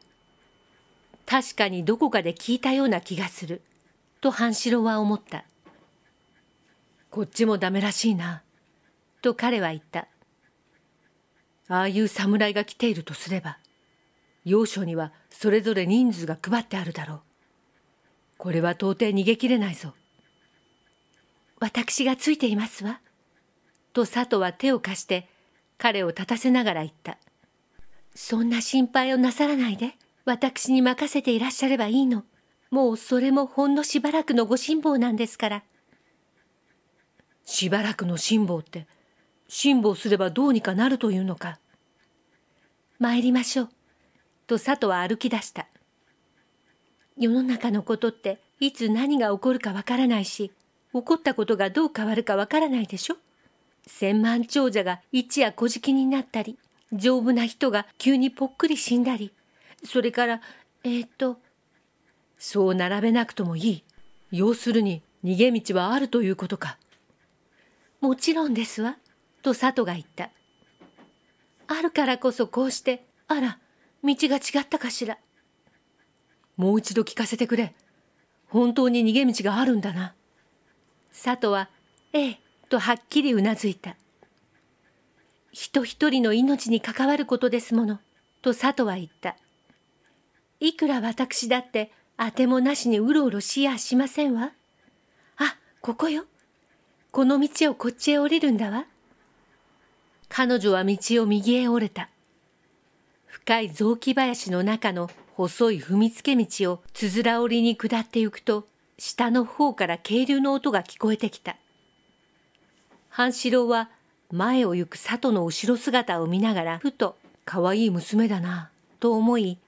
確かにどこかで聞いたような気がする。と半四郎は思った。こっちもダメらしいな。と彼は言った。ああいう侍が来ているとすれば、要所にはそれぞれ人数が配ってあるだろう。これは到底逃げきれないぞ。私がついていますわ。と佐藤は手を貸して彼を立たせながら言った。そんな心配をなさらないで、私に任せていらっしゃればいいの。もうそれもほんのしばらくのご辛抱なんですから。しばらくの辛抱って、辛抱すればどうにかなるというのか。参りましょう。と佐藤は歩き出した。世の中のことっていつ何が起こるかわからないし、起こったことがどう変わるかわからないでしょ千万長者が一夜小きになったり、丈夫な人が急にぽっくり死んだり、それから、えー、っと、そう並べなくともいい。要するに、逃げ道はあるということか。もちろんですわ、と佐藤が言った。あるからこそこうして、あら、道が違ったかしら。もう一度聞かせてくれ。本当に逃げ道があるんだな。佐都は、ええ、とはっきりうなずいた。人一人の命に関わることですもの、と佐藤は言った。いくら私だって当てもなしにうろうろしやしませんわ。あ、ここよ。この道をこっちへ降りるんだわ。彼女は道を右へ折れた。深い雑木林の中の細い踏みつけ道をつづら折りに下ってゆくと、下の方から渓流の音が聞こえてきた。半四郎は前を行く佐都の後ろ姿を見ながらふと可愛い娘だなと思い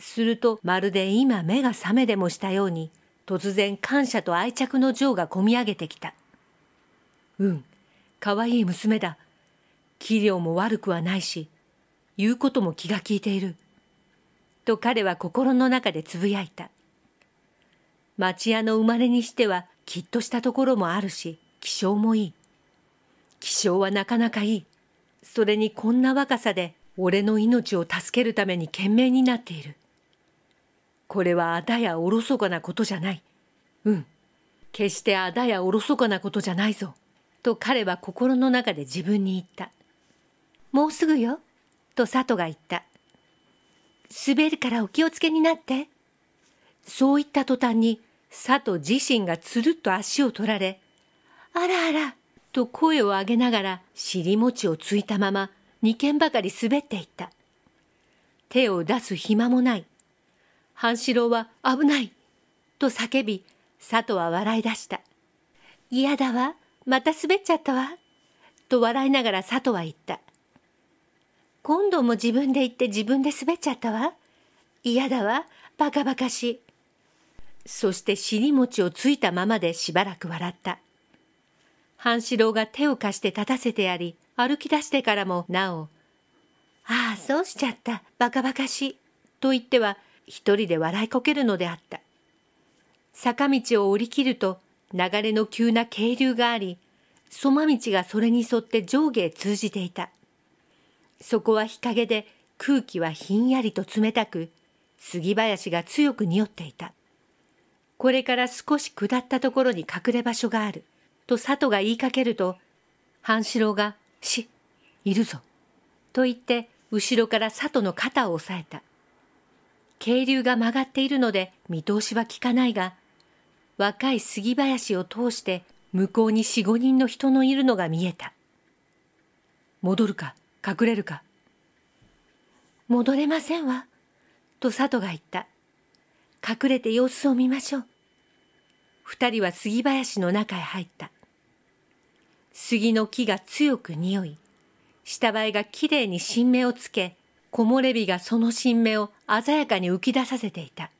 するとまるで今目が覚めでもしたように突然感謝と愛着の情がこみ上げてきたうん可愛い娘だ器量も悪くはないし言うことも気が利いていると彼は心の中でつぶやいた町屋の生まれにしてはきっとしたところもあるし気性もいい気性はなかなかいい。それにこんな若さで俺の命を助けるために懸命になっている。これはあだやおろそかなことじゃない。うん。決してあだやおろそかなことじゃないぞ。と彼は心の中で自分に言った。もうすぐよ。と佐藤が言った。滑るからお気をつけになって。そう言った途端に、佐藤自身がつるっと足を取られ、あらあら、と声を上げながら尻餅をついたまま二軒ばかり滑っていった。手を出す暇もない。半四郎は危ないと叫び、佐藤は笑い出した。嫌だわ。また滑っちゃったわ。と笑いながら佐藤は言った。今度も自分で行って自分で滑っちゃったわ。嫌だわ。バカバカしい。そして尻餅をついたままでしばらく笑った。半四郎が手を貸して立たせてやり、歩き出してからもなお、ああ、そうしちゃった、バカバカしい、と言っては、一人で笑いこけるのであった。坂道を降り切ると、流れの急な渓流があり、そま道がそれに沿って上下へ通じていた。そこは日陰で空気はひんやりと冷たく、杉林が強く匂っていた。これから少し下ったところに隠れ場所がある。と佐藤が言いかけると、半四郎が、し、いるぞ、と言って、後ろから佐藤の肩を押さえた。渓流が曲がっているので見通しは効かないが、若い杉林を通して向こうに四五人の人のいるのが見えた。戻るか、隠れるか。戻れませんわ、と佐藤が言った。隠れて様子を見ましょう。二人は杉林の中へ入った。杉の木が強く匂い、下映えがきれいに新芽をつけ、木漏れ日がその新芽を鮮やかに浮き出させていた。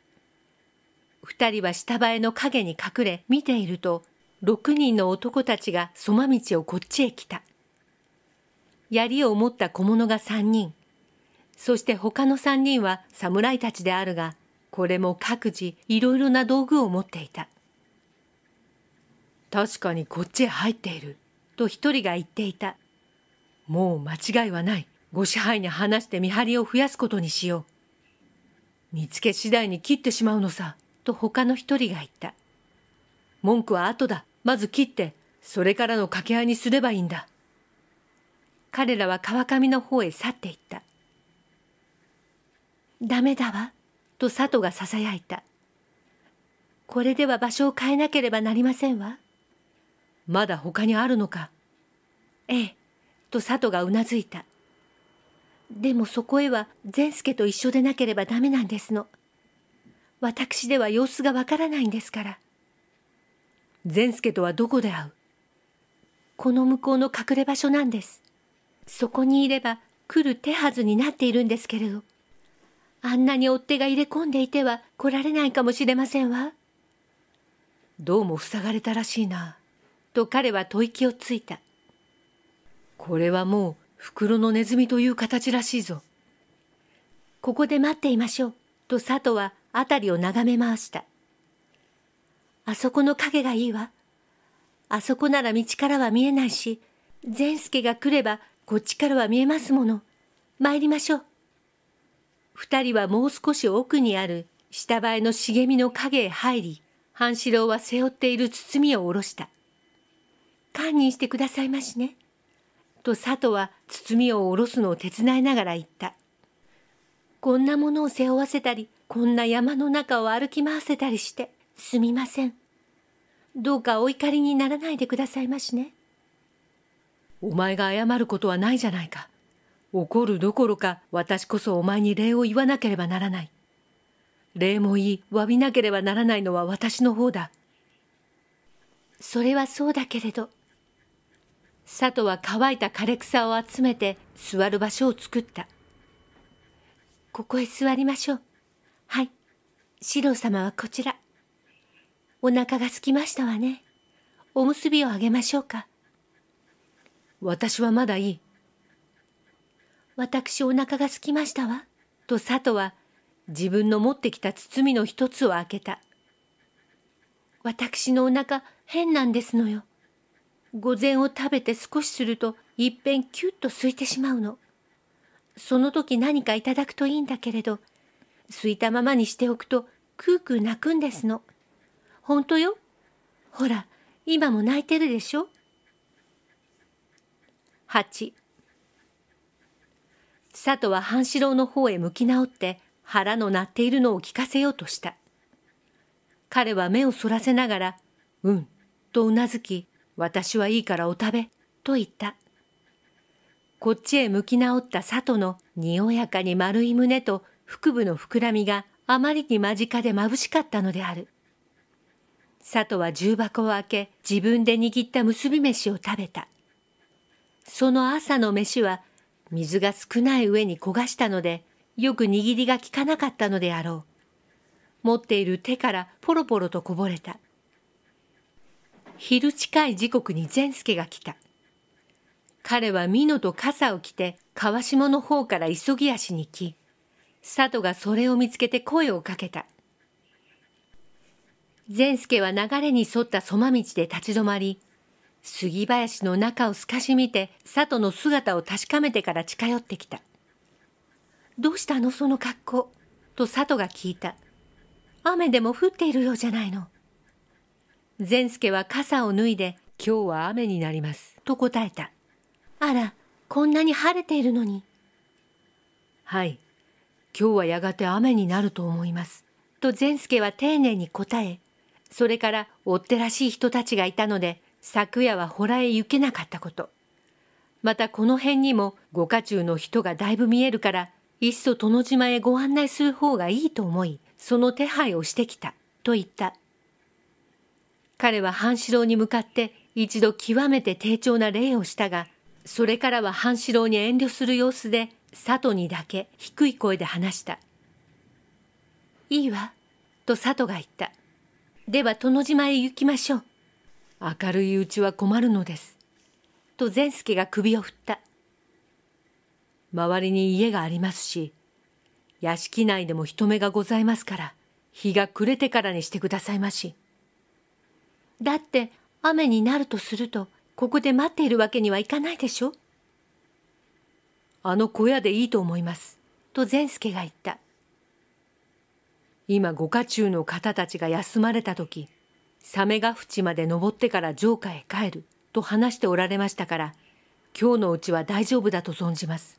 二人は下映えの影に隠れ見ていると、六人の男たちがそま道をこっちへ来た。槍を持った小物が三人、そして他の三人は侍たちであるが、これも各自いろいろな道具を持っていた。確かにこっちへ入っている。と一人が言っていた。もう間違いはない。ご支配に話して見張りを増やすことにしよう。見つけ次第に切ってしまうのさ、と他の一人が言った。文句は後だ。まず切って、それからの掛け合いにすればいいんだ。彼らは川上の方へ去っていった。ダメだわ、と佐藤が囁いた。これでは場所を変えなければなりませんわ。まだ他にあるのかええ、と佐がうなずいた。でもそこへは善助と一緒でなければダメなんですの。私では様子がわからないんですから。善助とはどこで会うこの向こうの隠れ場所なんです。そこにいれば来る手はずになっているんですけれど。あんなに追っ手が入れ込んでいては来られないかもしれませんわ。どうも塞がれたらしいな。と彼は吐息をついた。これはもう袋のネズミという形らしいぞ。ここで待っていましょう、と佐藤は辺りを眺め回した。あそこの影がいいわ。あそこなら道からは見えないし、善助が来ればこっちからは見えますもの。参りましょう。二人はもう少し奥にある下映えの茂みの影へ入り、半四郎は背負っている包みを下ろした。堪忍してくださいましね。と佐都は包みを下ろすのを手伝いながら言った。こんなものを背負わせたり、こんな山の中を歩き回せたりして、すみません。どうかお怒りにならないでくださいましね。お前が謝ることはないじゃないか。怒るどころか私こそお前に礼を言わなければならない。礼もいい、詫びなければならないのは私の方だ。それはそうだけれど、佐都は乾いた枯れ草を集めて座る場所を作った。ここへ座りましょう。はい。四郎様はこちら。お腹が空きましたわね。おむすびをあげましょうか。私はまだいい。私お腹が空きましたわ。と佐都は自分の持ってきた包みの一つを開けた。私のお腹変なんですのよ。午前を食べて少しするといっぺんキュッとすいてしまうの。その時何かいただくといいんだけれど、すいたままにしておくとクークー泣くんですの。ほんとよ。ほら、今も泣いてるでしょ。8佐都は半四郎の方へ向き直って腹の鳴っているのを聞かせようとした。彼は目をそらせながら、うん、とうなずき、私はいいからお食べ、と言った。こっちへ向き直った佐のにやかに丸い胸と腹部の膨らみがあまりに間近で眩しかったのである。佐は重箱を開け自分で握った結び飯を食べた。その朝の飯は水が少ない上に焦がしたのでよく握りが効かなかったのであろう。持っている手からポロポロとこぼれた。昼近い時刻に善助が来た。彼は美濃と傘を着て川下の方から急ぎ足に来、佐渡がそれを見つけて声をかけた。善助は流れに沿ったそま道で立ち止まり、杉林の中を透かし見て佐渡の姿を確かめてから近寄ってきた。どうしたのその格好と佐渡が聞いた。雨でも降っているようじゃないの。善助は傘を脱いで、今日は雨になります。と答えた。あら、こんなに晴れているのに。はい。今日はやがて雨になると思います。と善助は丁寧に答え、それから追ってらしい人たちがいたので、昨夜は洞へ行けなかったこと。またこの辺にもご家中の人がだいぶ見えるから、いっそ殿島へご案内する方がいいと思い、その手配をしてきた、と言った。彼は半四郎に向かって一度極めて丁重な礼をしたが、それからは半四郎に遠慮する様子で、佐藤にだけ低い声で話した。いいわ、と佐藤が言った。では殿島へ行きましょう。明るいうちは困るのです。と善助が首を振った。周りに家がありますし、屋敷内でも人目がございますから、日が暮れてからにしてくださいまし。だって雨になるとするとここで待っているわけにはいかないでしょあの小屋でいいと思います。と善助が言った。今ご家中の方たちが休まれた時、サメが淵まで登ってから城下へ帰ると話しておられましたから、今日のうちは大丈夫だと存じます。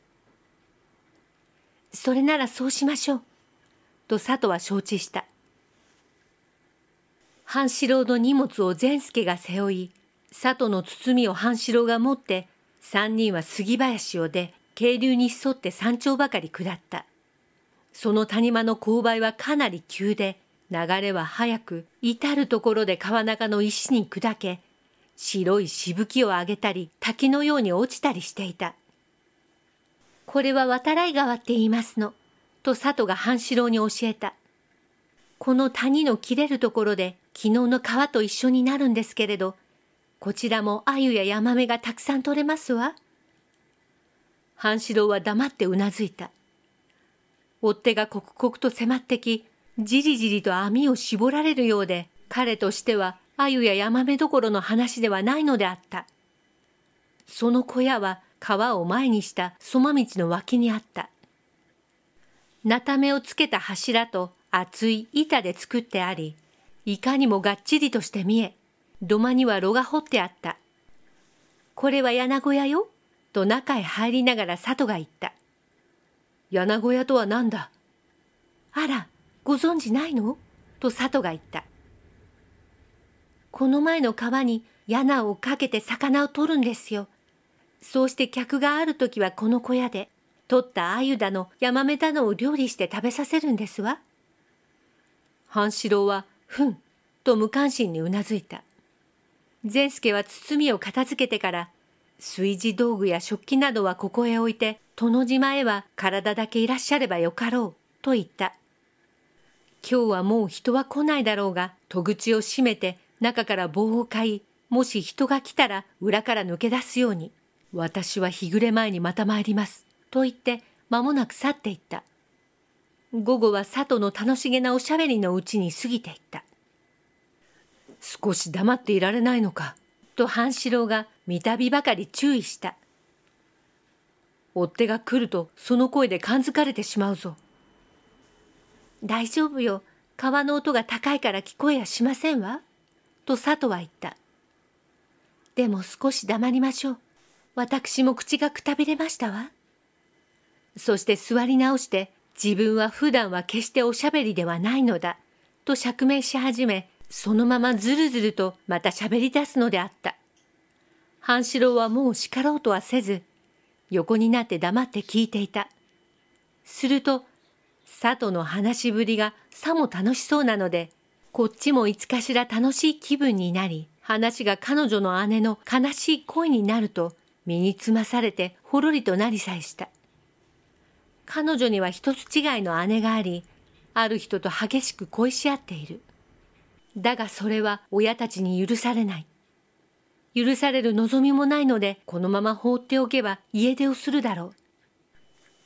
それならそうしましょう。と佐藤は承知した。半四郎の荷物を善助が背負い、里の包みを半四郎が持って、三人は杉林を出、渓流に沿って山頂ばかり下った。その谷間の勾配はかなり急で、流れは速く、至るところで川中の石に砕け、白いしぶきを上げたり、滝のように落ちたりしていた。これは渡来川って言いますの、と佐藤が半四郎に教えた。この谷の切れるところで昨日の川と一緒になるんですけれど、こちらも鮎やヤマメがたくさん取れますわ。半四郎は黙ってうなずいた。追っ手が刻々と迫ってき、じりじりと網を絞られるようで、彼としては鮎やヤマメどころの話ではないのであった。その小屋は川を前にしたそま道の脇にあった。なためをつけた柱と厚い板で作ってあり、いかにもがっちりとして見え、土間には炉が掘ってあった。これは柳小屋よ、と中へ入りながら里が言った。柳小屋とは何だあら、ご存じないのと里が言った。この前の川に柳をかけて魚を取るんですよ。そうして客がある時はこの小屋で、取った鮎だのヤマメだのを料理して食べさせるんですわ。半四郎は、ふん、と無関心にうなずいた。善助は包みを片付けてから、炊事道具や食器などはここへ置いて、殿島へは体だけいらっしゃればよかろう、と言った。今日はもう人は来ないだろうが、戸口を閉めて中から棒を買い、もし人が来たら裏から抜け出すように、私は日暮れ前にまた参ります、と言って間もなく去っていった。午後は佐都の楽しげなおしゃべりのうちに過ぎていった。少し黙っていられないのか、と半四郎が見たびばかり注意した。追っ手が来るとその声で感づかれてしまうぞ。大丈夫よ。川の音が高いから聞こえやしませんわ。と佐都は言った。でも少し黙りましょう。私も口がくたびれましたわ。そして座り直して自分は普段は決しておしゃべりではないのだ、と釈明し始め、そのままずるずるとまた喋り出すのであった。半四郎はもう叱ろうとはせず、横になって黙って聞いていた。すると、佐藤の話しぶりがさも楽しそうなので、こっちもいつかしら楽しい気分になり、話が彼女の姉の悲しい恋になると、身につまされてほろりとなりさえした。彼女には一つ違いの姉があり、ある人と激しく恋し合っている。だがそれは親たちに許されない。許される望みもないので、このまま放っておけば家出をするだろう。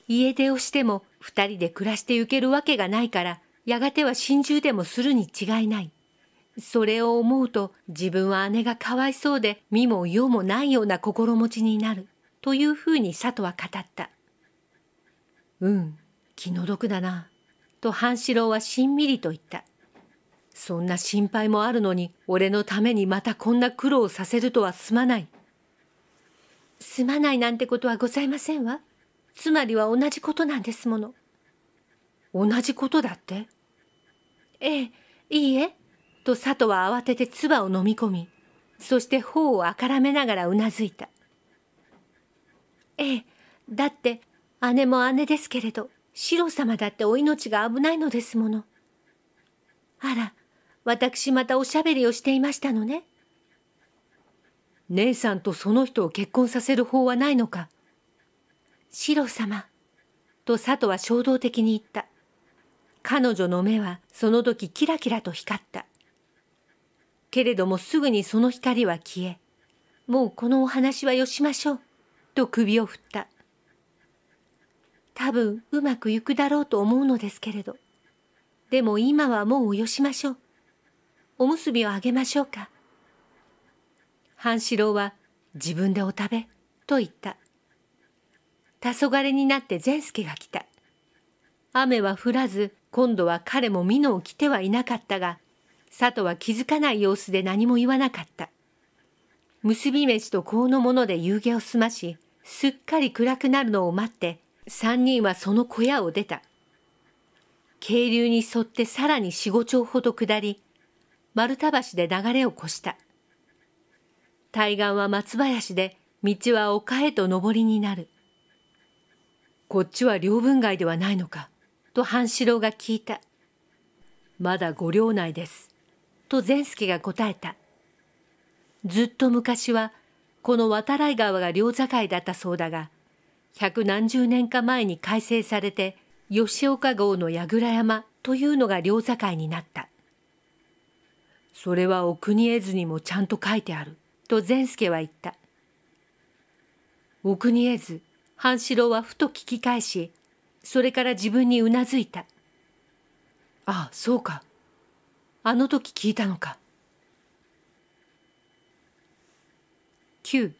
家出をしても二人で暮らしてゆけるわけがないから、やがては心中でもするに違いない。それを思うと自分は姉がかわいそうで身も世もないような心持ちになる。というふうに佐都は語った。うん気の毒だなと半四郎はしんみりと言ったそんな心配もあるのに俺のためにまたこんな苦労させるとはすまないすまないなんてことはございませんわつまりは同じことなんですもの同じことだってええいいえと佐藤は慌てて唾を飲み込みそして頬をあからめながらうなずいたええだって姉も姉ですけれど、四郎様だってお命が危ないのですもの。あら、私またおしゃべりをしていましたのね。姉さんとその人を結婚させる法はないのか。四郎様、と佐は衝動的に言った。彼女の目はその時キラキラと光った。けれどもすぐにその光は消え、もうこのお話はよしましょう、と首を振った。多分うまくいくだろうと思うのですけれど。でも今はもうおよしましょう。おむすびをあげましょうか。半四郎は自分でお食べと言った。黄昏になって善助が来た。雨は降らず、今度は彼も美濃を着てはいなかったが、佐都は気づかない様子で何も言わなかった。結び飯と香のもので夕げを済まし、すっかり暗くなるのを待って、三人はその小屋を出た。渓流に沿ってさらに四五丁ほど下り、丸太橋で流れを越した。対岸は松林で、道は丘へと上りになる。こっちは両分街ではないのか、と半四郎が聞いた。まだ五両内です、と善助が答えた。ずっと昔は、この渡来川が両境だったそうだが、百何十年か前に改正されて吉岡郷の矢倉山というのが両境になったそれはお国絵図にもちゃんと書いてあると善助は言ったお国絵図半四郎はふと聞き返しそれから自分にうなずいたああそうかあの時聞いたのか9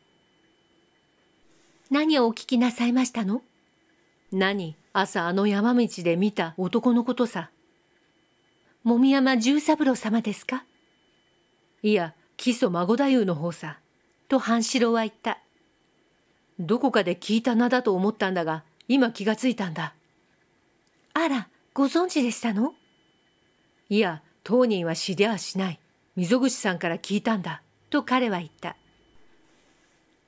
何をお聞きなさいましたの何朝あの山道で見た男のことさ。も山十三郎様ですかいや、基礎孫太夫の方さ。と半四郎は言った。どこかで聞いた名だと思ったんだが、今気がついたんだ。あら、ご存知でしたのいや、当人は知りゃしない。溝口さんから聞いたんだ。と彼は言った。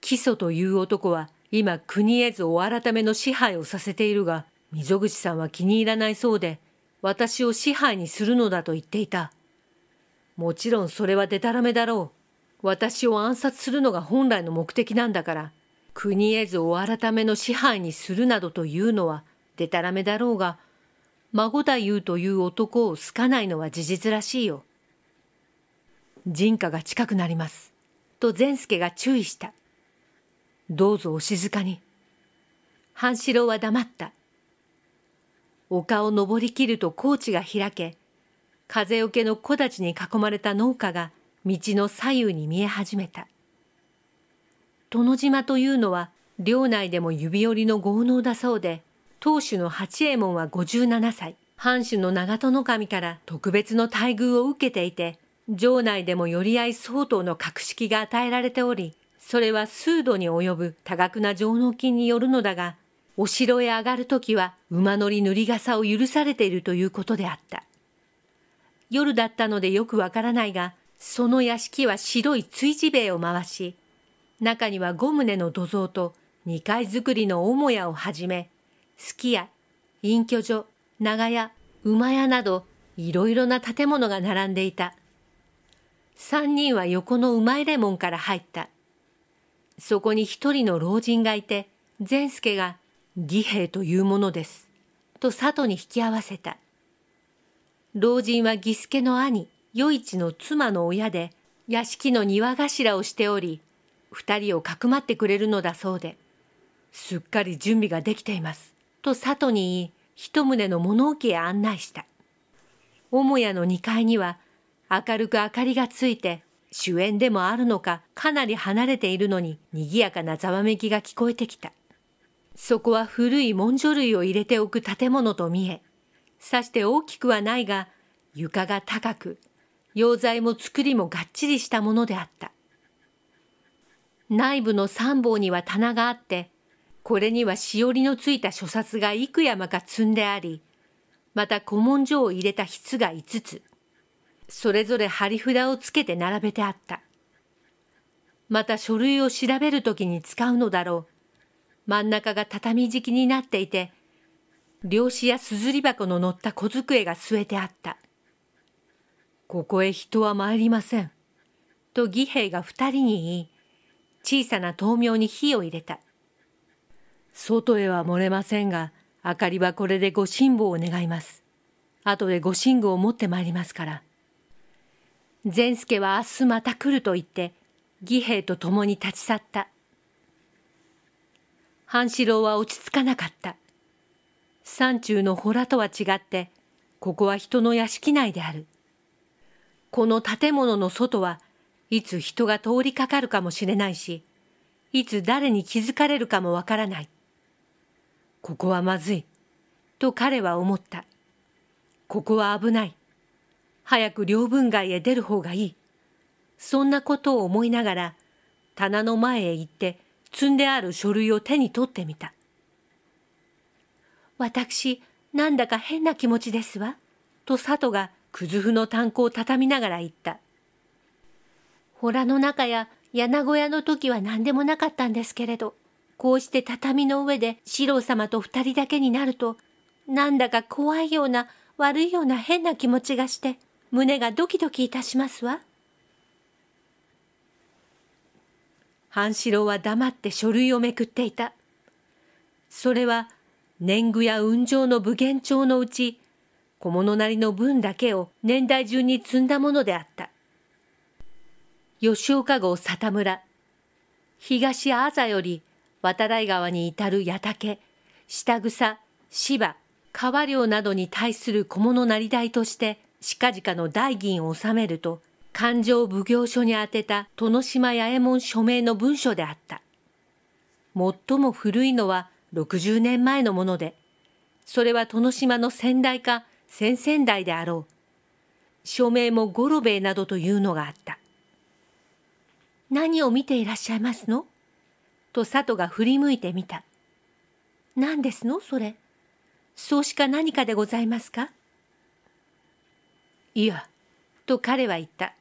基礎という男は今国へずお改めの支配をさせているが、溝口さんは気に入らないそうで、私を支配にするのだと言っていた。もちろんそれはでたらめだろう。私を暗殺するのが本来の目的なんだから、国へずお改めの支配にするなどというのはでたらめだろうが、孫太夫という男を好かないのは事実らしいよ。人家が近くなります。と善助が注意した。どうぞお静かに。半四郎は黙った。丘を登りきると高地が開け、風よけの木立に囲まれた農家が道の左右に見え始めた。殿島というのは領内でも指折りの豪農だそうで、当主の八右衛門は57歳、藩主の長門守から特別の待遇を受けていて、城内でも寄り合い相当の格式が与えられており、それは数度に及ぶ多額な上納金によるのだが、お城へ上がるときは馬乗り塗り傘を許されているということであった。夜だったのでよくわからないが、その屋敷は白い追地塀を回し、中には5棟の土蔵と2階造りの母屋をはじめ、すき家、隠居所、長屋、馬屋など、いろいろな建物が並んでいた。三人は横の馬入れ門から入った。そこに一人の老人がいて、善助が義兵というものです。と里に引き合わせた。老人は義助の兄、与一の妻の親で、屋敷の庭頭をしており、二人をかくまってくれるのだそうで、すっかり準備ができています。と里に言い、一棟の物置へ案内した。母屋の2階には明るく明かりがついて主演でもあるのか、かなり離れているのに、賑やかなざわめきが聞こえてきた。そこは古い文書類を入れておく建物と見え、さして大きくはないが、床が高く、溶剤も作りもがっちりしたものであった。内部の三謀には棚があって、これにはしおりのついた書札が幾山か積んであり、また古文書を入れた筆が5つ。それぞれ張り札をつけて並べてあった。また書類を調べるときに使うのだろう。真ん中が畳敷きになっていて、漁師やすずり箱の乗った小机が据えてあった。ここへ人は参りません。と義兵が二人に言い、小さな豆苗に火を入れた。外へは漏れませんが、明かりはこれでご辛抱を願います。後でご寝具を持って参りますから。善助は明日また来ると言って義兵と共に立ち去った半四郎は落ち着かなかった山中の洞とは違ってここは人の屋敷内であるこの建物の外はいつ人が通りかかるかもしれないしいつ誰に気づかれるかもわからないここはまずいと彼は思ったここは危ない早く両分外へ出る方がいい。そんなことを思いながら、棚の前へ行って積んである書類を手に取ってみた。私、なんだか変な気持ちですわ。と佐都がくずふの炭鉱を畳みながら言った。ほらの中や柳小屋の時は何でもなかったんですけれど、こうして畳の上で四郎様と二人だけになると、なんだか怖いような悪いような変な気持ちがして、胸がドキドキいたしますわ。半四郎は黙って書類をめくっていた。それは年貢や雲上の武源帳のうち小物なりの分だけを年代順に積んだものであった。吉岡郷佐田村、東朝より渡来川に至る矢竹、下草、芝、川漁などに対する小物なり代として近々の大銀を納めると、勘定奉行所に宛てた殿島八右衛門署名の文書であった。最も古いのは60年前のもので、それは殿島の先代か先々代であろう。署名も五郎兵衛などというのがあった。何を見ていらっしゃいますのと佐が振り向いてみた。何ですのそれ。そうしか何かでございますかいや、と彼は言った。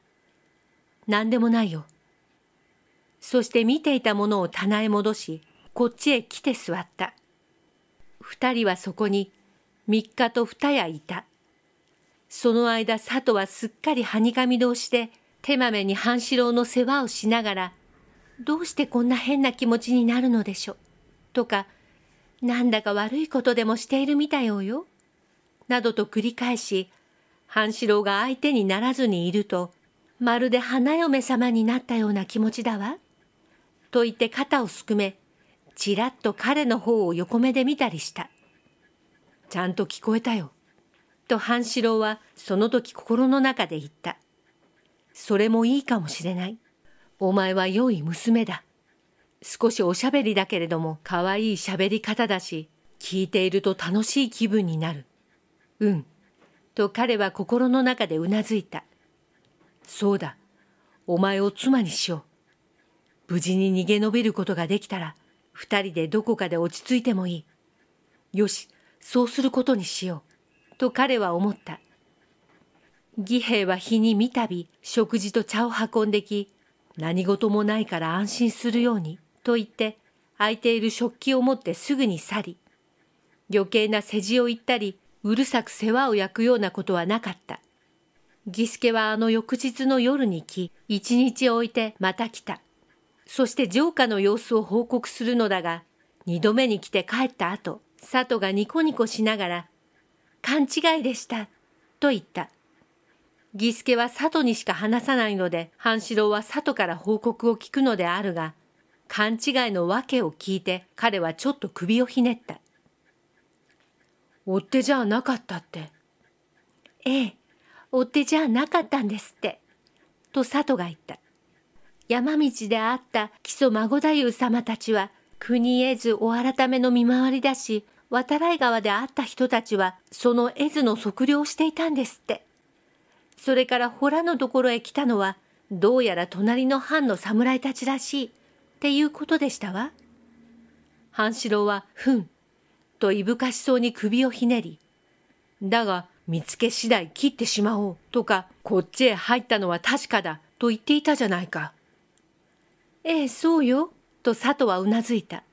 何でもないよ。そして見ていたものを棚へ戻し、こっちへ来て座った。二人はそこに三日と二夜いた。その間佐藤はすっかりはにかみ同士で手まめに半四郎の世話をしながら、どうしてこんな変な気持ちになるのでしょう、とか、なんだか悪いことでもしているみたいよ、などと繰り返し、半四郎が相手にならずにいると、まるで花嫁様になったような気持ちだわ。と言って肩をすくめ、ちらっと彼の方を横目で見たりした。ちゃんと聞こえたよ。と半四郎はその時心の中で言った。それもいいかもしれない。お前は良い娘だ。少しおしゃべりだけれども可愛い喋り方だし、聞いていると楽しい気分になる。うん。と彼は心の中でうなずいた。そうだ、お前を妻にしよう。無事に逃げ延びることができたら、二人でどこかで落ち着いてもいい。よし、そうすることにしよう。と彼は思った。義兵は日に見たび食事と茶を運んでき、何事もないから安心するように、と言って、空いている食器を持ってすぐに去り、余計な世辞を言ったり、うるさく世話を焼くようなことはなかった。儀助はあの翌日の夜に来、一日置いてまた来た。そして城下の様子を報告するのだが、二度目に来て帰った後、佐藤がニコニコしながら、勘違いでした、と言った。儀助は佐藤にしか話さないので、半四郎は佐藤から報告を聞くのであるが、勘違いの訳を聞いて彼はちょっと首をひねった。追っ手じゃなかったってええ追っ手じゃなかったんですってと佐都が言った山道で会った木曽孫太夫様たちは国絵図お改めの見回りだし渡来川で会った人たちはその絵図の測量をしていたんですってそれから洞のところへ来たのはどうやら隣の藩の侍たちらしいっていうことでしたわ半四郎は「ふん」といぶかしそうに首をひねり、だが見つけ次第切ってしまおうとか、こっちへ入ったのは確かだと言っていたじゃないか。ええ、そうよ、と佐藤はうなずいた。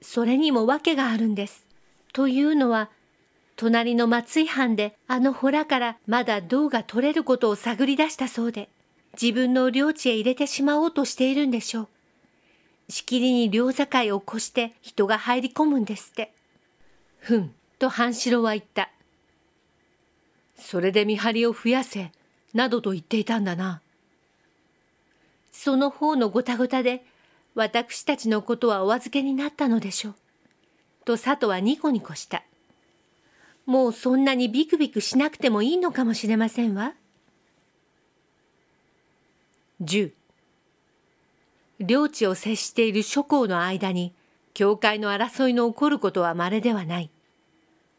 それにも訳があるんです。というのは、隣の松井藩であの洞からまだ銅が取れることを探り出したそうで、自分の領地へ入れてしまおうとしているんでしょう。しきりに両境を越して人が入り込むんですって。ふん、と半白は言った。それで見張りを増やせ、などと言っていたんだな。その方のごたごたで、私たちのことはお預けになったのでしょう。と佐藤はニコニコした。もうそんなにビクビクしなくてもいいのかもしれませんわ。十。領地を接している諸侯の間に教会の争いの起こることは稀ではない。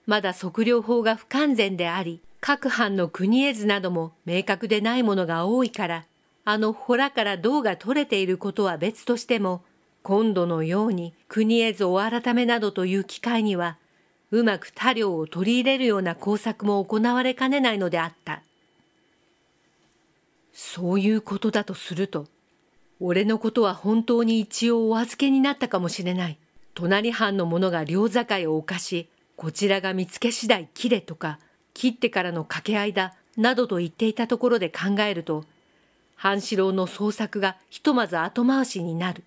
まだ測量法が不完全であり、各藩の国絵図なども明確でないものが多いから、あの洞から銅が取れていることは別としても、今度のように国絵図を改めなどという機会には、うまく他領を取り入れるような工作も行われかねないのであった。そういうことだとすると、俺のことは本当に一応お預けになったかもしれない。隣藩の者が両境を犯し、こちらが見つけ次第切れとか、切ってからの掛け合いだ、などと言っていたところで考えると、半四郎の捜索がひとまず後回しになる。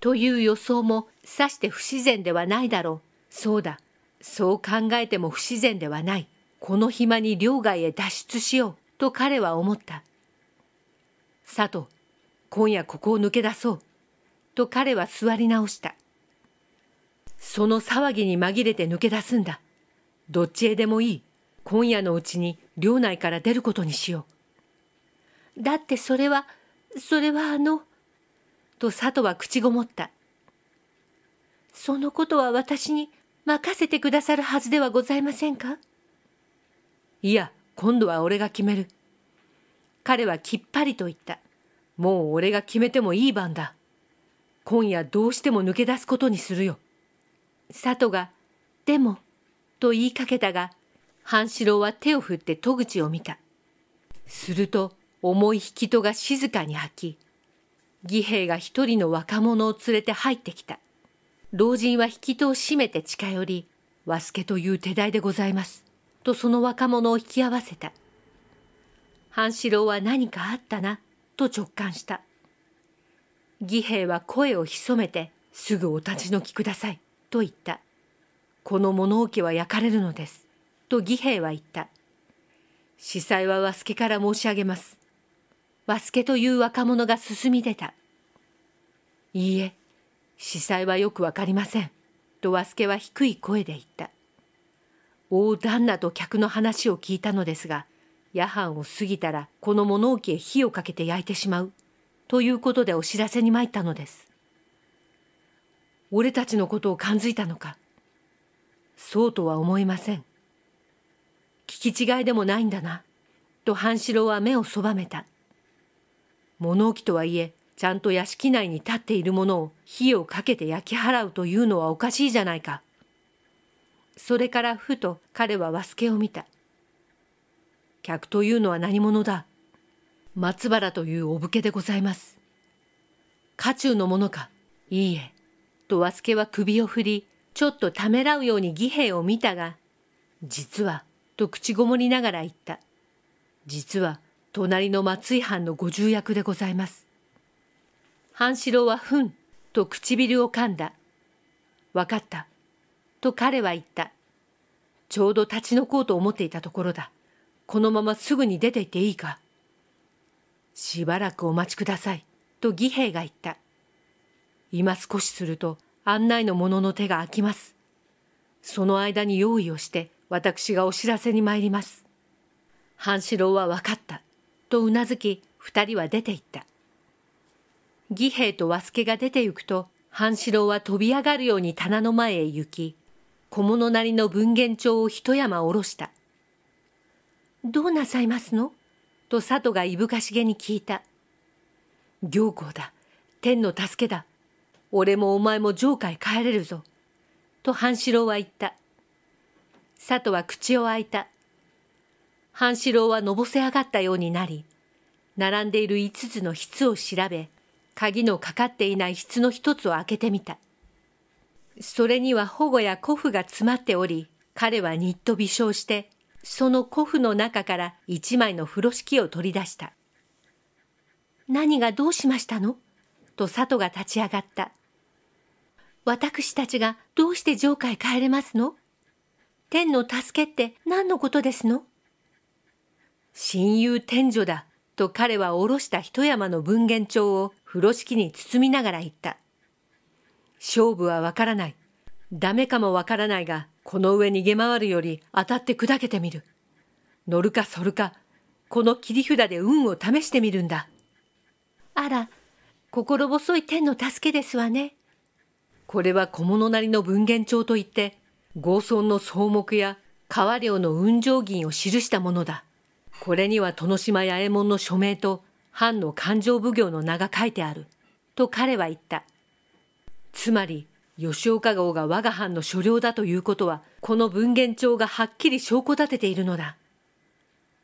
という予想もさして不自然ではないだろう。そうだ。そう考えても不自然ではない。この暇に両外へ脱出しよう。と彼は思った。佐藤、今夜ここを抜け出そう。と彼は座り直した。その騒ぎに紛れて抜け出すんだ。どっちへでもいい。今夜のうちに寮内から出ることにしよう。だってそれは、それはあの、と佐藤は口ごもった。そのことは私に任せてくださるはずではございませんかいや、今度は俺が決める。彼はきっぱりと言った。もう俺が決めてもいい番だ。今夜どうしても抜け出すことにするよ。里が、でも、と言いかけたが、半四郎は手を振って戸口を見た。すると、重い引き戸が静かに開き、義兵が一人の若者を連れて入ってきた。老人は引き戸を閉めて近寄り、和助という手代でございます。とその若者を引き合わせた。半四郎は何かあったな、と直感した。義兵は声を潜めて、すぐお立ち退きください。と言った。この物置は焼かれるのです。と義兵衛は言った。司祭は和助から申し上げます。和助という若者が進み出た。いいえ、司祭はよくわかりません。と和助は低い声で言った。大旦那と客の話を聞いたのですが、夜半を過ぎたらこの物置へ火をかけて焼いてしまう。ということでお知らせに参ったのです。俺たちのことを感づいたのかそうとは思いません聞き違いでもないんだなと半四郎は目をそばめた物置とはいえちゃんと屋敷内に立っているものを火をかけて焼き払うというのはおかしいじゃないかそれからふと彼は和助を見た客というのは何者だ松原というお武家でございます家中の者かいいえと和助は首を振り、ちょっとためらうように義兵を見たが、実は、と口ごもりながら言った。実は、隣の松井藩のご重役でございます。半四郎は、ふん、と唇を噛んだ。わかった、と彼は言った。ちょうど立ち退こうと思っていたところだ。このまますぐに出て行っていいか。しばらくお待ちください、と義兵が言った。今少しすると案内の者の手が空きます。その間に用意をして私がお知らせに参ります。半四郎は分かった。とうなずき二人は出て行った。義兵と和助が出て行くと半四郎は飛び上がるように棚の前へ行き、小物なりの文言帳を一山下ろした。どうなさいますのと佐渡がいぶかしげに聞いた。行幸だ。天の助けだ。俺もお前も城下へ帰れるぞ。と半四郎は言った。佐都は口を開いた。半四郎はのぼせ上がったようになり、並んでいる5つの筆を調べ、鍵のかかっていない筆の一つを開けてみた。それには保護や古布が詰まっており、彼はニッと微笑して、その古布の中から一枚の風呂敷を取り出した。何がどうしましたのと佐都が立ち上がった。私たちがどうして城下へ帰れますの天の助けって何のことですの親友天女だと彼はおろした一山の文言帳を風呂敷に包みながら言った。勝負はわからない。ダメかもわからないが、この上逃げ回るより当たって砕けてみる。乗るか反るか、この切り札で運を試してみるんだ。あら、心細い天の助けですわね。これは小物なりの文言帳といって、豪村の草木や川漁の雲上銀を記したものだ。これには殿島八右衛門の署名と藩の勘定奉行の名が書いてある。と彼は言った。つまり、吉岡号が我が藩の所領だということは、この文言帳がはっきり証拠立てているのだ。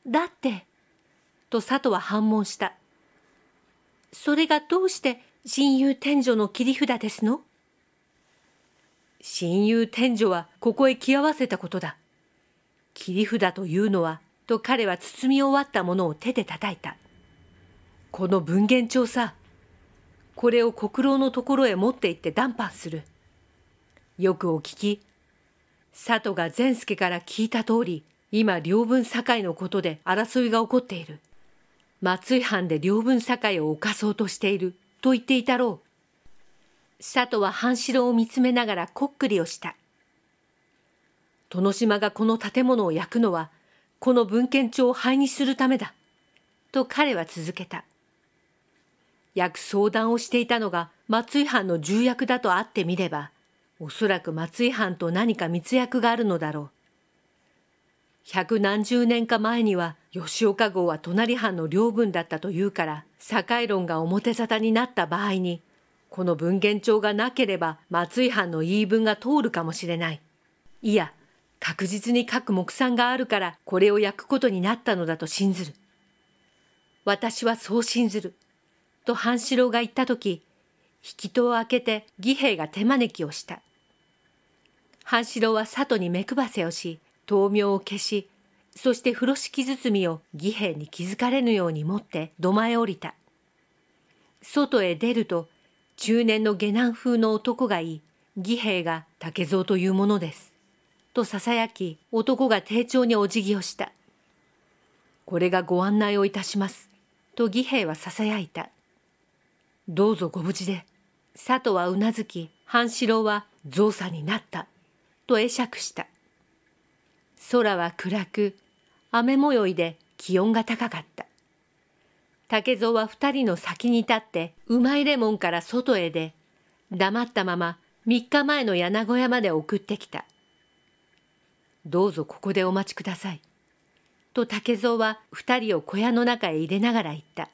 だって、と佐藤は反問した。それがどうして親友天女の切り札ですの親友天女はここへ来合わせたことだ。切り札というのは、と彼は包み終わったものを手で叩いた。この文言帳さ。これを国老のところへ持って行って談判する。よくお聞き。佐都が善助から聞いた通り、今両分堺のことで争いが起こっている。松井藩で両分境を犯そうとしていると言っていたろう。佐藤は半城を見つめながらこっくりをした。殿島がこの建物を焼くのは、この文献帳を灰にするためだ。と彼は続けた。役相談をしていたのが松井藩の重役だとあってみれば、おそらく松井藩と何か密約があるのだろう。百何十年か前には吉岡号は隣藩の領分だったというから堺論が表沙汰になった場合にこの文言帳がなければ松井藩の言い分が通るかもしれないいや確実に書く目算があるからこれを焼くことになったのだと信ずる私はそう信ずると半四郎が言った時引き戸を開けて義兵が手招きをした半四郎は里に目配せをし灯明を消しそして風呂敷包みを義兵に気づかれぬように持って土間へ降りた外へ出ると中年の下男風の男がい義兵が竹蔵というものですとささやき男が丁重にお辞儀をしたこれがご案内をいたしますと義兵はささやいたどうぞご無事で佐藤はうなずき半四郎は造作になったと会釈した空は暗く、雨模様で気温が高かった。竹蔵は二人の先に立って、うまいレモンから外へ出、黙ったまま三日前の柳小屋まで送ってきた。どうぞここでお待ちください。と竹蔵は二人を小屋の中へ入れながら言った。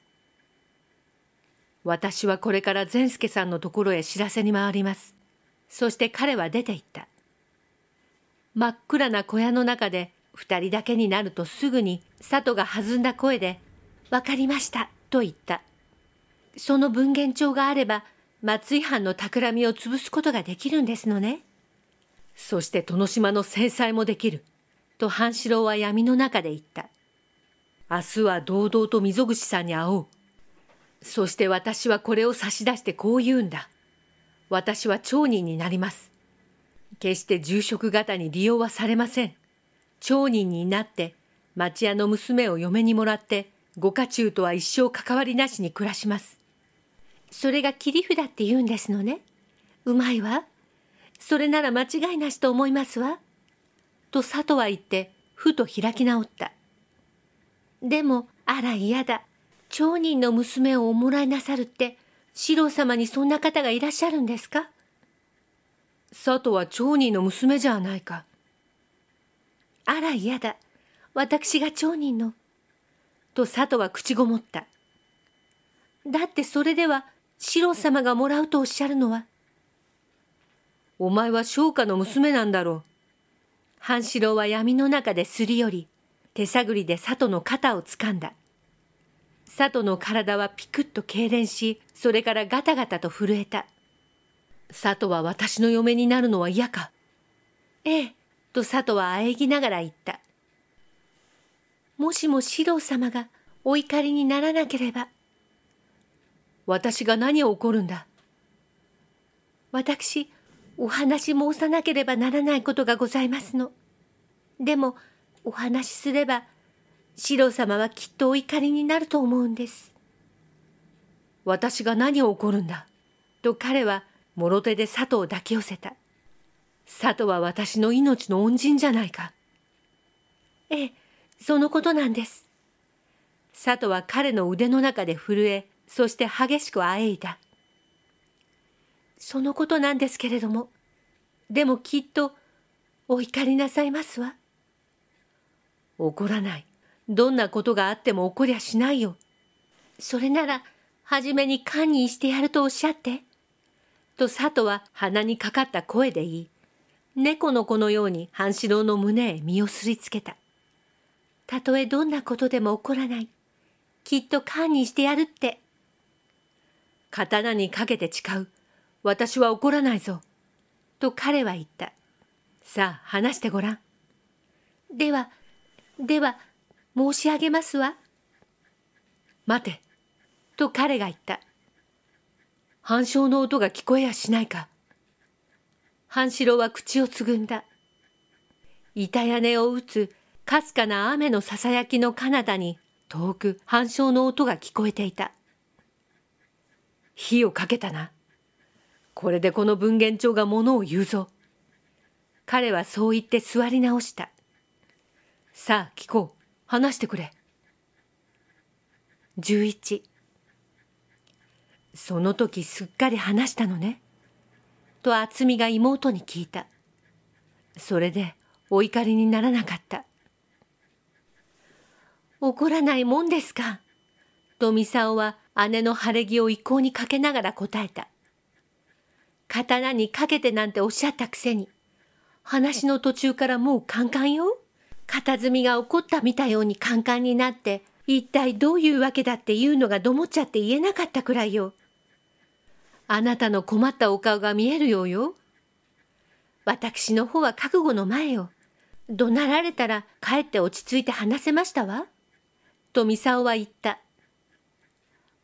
私はこれから善助さんのところへ知らせに回ります。そして彼は出て行った。真っ暗な小屋の中で二人だけになるとすぐに里が弾んだ声で、わかりましたと言った。その文言帳があれば、松井藩の企みを潰すことができるんですのね。そして殿島の制裁もできる。と半四郎は闇の中で言った。明日は堂々と溝口さんに会おう。そして私はこれを差し出してこう言うんだ。私は町人になります。決して住職方に利用はされません。町人になって、町屋の娘を嫁にもらって、ご家中とは一生関わりなしに暮らします。それが切り札って言うんですのね。うまいわ。それなら間違いなしと思いますわ。と佐藤は言って、ふと開き直った。でも、あら嫌だ。町人の娘をおもらいなさるって、四郎様にそんな方がいらっしゃるんですか佐藤は町人の娘じゃないか。あら嫌だ。私が町人の。と佐藤は口ごもった。だってそれでは四郎様がもらうとおっしゃるのは。お前は商家の娘なんだろう。半四郎は闇の中ですり寄り、手探りで佐藤の肩をつかんだ。佐藤の体はピクッと痙攣し、それからガタガタと震えた。佐都は私の嫁になるのは嫌か。ええ、と佐都はあえぎながら言った。もしも四郎様がお怒りにならなければ。私が何を怒るんだ。私、お話申さなければならないことがございますの。でも、お話しすれば、四郎様はきっとお怒りになると思うんです。私が何を怒るんだ。と彼はもろ手で佐藤を抱き寄せた。佐藤は私の命の恩人じゃないか。ええ、そのことなんです。佐藤は彼の腕の中で震え、そして激しくあえいだ。そのことなんですけれども、でもきっとお怒りなさいますわ。怒らない。どんなことがあっても怒りゃしないよ。それなら、はじめに堪忍してやるとおっしゃって。と佐都は鼻にかかった声で言い、猫の子のように半四郎の胸へ身をすりつけた。たとえどんなことでも起こらない。きっと勘にしてやるって。刀にかけて誓う。私は怒らないぞ。と彼は言った。さあ、話してごらん。では、では、申し上げますわ。待て。と彼が言った。半鐘の音が聞こえやしないか。半四郎は口をつぐんだ。板屋根を打つかすかな雨のささやきの彼方に遠く半鐘の音が聞こえていた。火をかけたな。これでこの文言帳が物を言うぞ。彼はそう言って座り直した。さあ聞こう。話してくれ。11その時すっかり話したのね。と厚みが妹に聞いた。それでお怒りにならなかった。怒らないもんですか。とミサオは姉の晴れ着を一向にかけながら答えた。刀にかけてなんておっしゃったくせに、話の途中からもうカンカンよ。片隅が怒ったみたようにカンカンになって、一体どういうわけだっていうのがどもっちゃって言えなかったくらいよ。あなたの困ったお顔が見えるようよ。私の方は覚悟の前よ。怒鳴られたら帰って落ち着いて話せましたわ。とミサオは言った。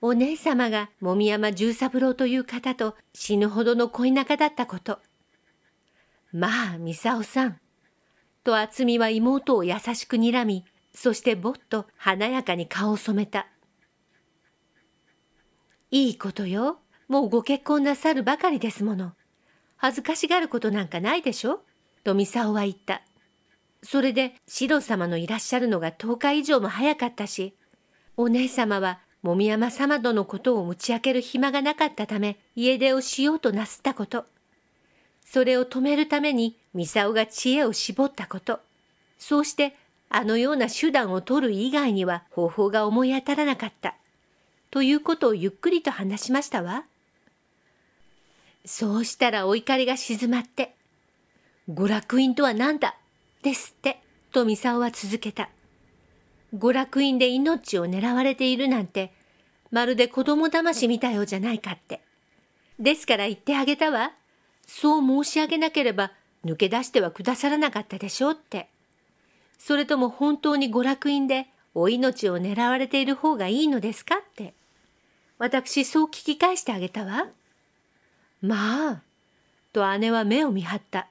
お姉様が籾山十三郎という方と死ぬほどの恋仲だったこと。まあ、ミサオさん。と厚みは妹を優しく睨み、そしてぼっと華やかに顔を染めた。いいことよ。もうご結婚なさるばかりですもの。恥ずかしがることなんかないでしょとミサオは言った。それで、シロ様のいらっしゃるのが10日以上も早かったし、お姉様はもみやま様とのことを打ち明ける暇がなかったため、家出をしようとなすったこと。それを止めるために、ミサオが知恵を絞ったこと。そうして、あのような手段を取る以外には方法が思い当たらなかった。ということをゆっくりと話しましたわ。そうしたらお怒りが静まって、娯楽院とは何だですって、とミサオは続けた。娯楽院で命を狙われているなんて、まるで子供魂しみたいようじゃないかって。ですから言ってあげたわ。そう申し上げなければ抜け出してはくださらなかったでしょうって。それとも本当に娯楽院でお命を狙われている方がいいのですかって。私そう聞き返してあげたわ。まあ、と姉は目を見張った。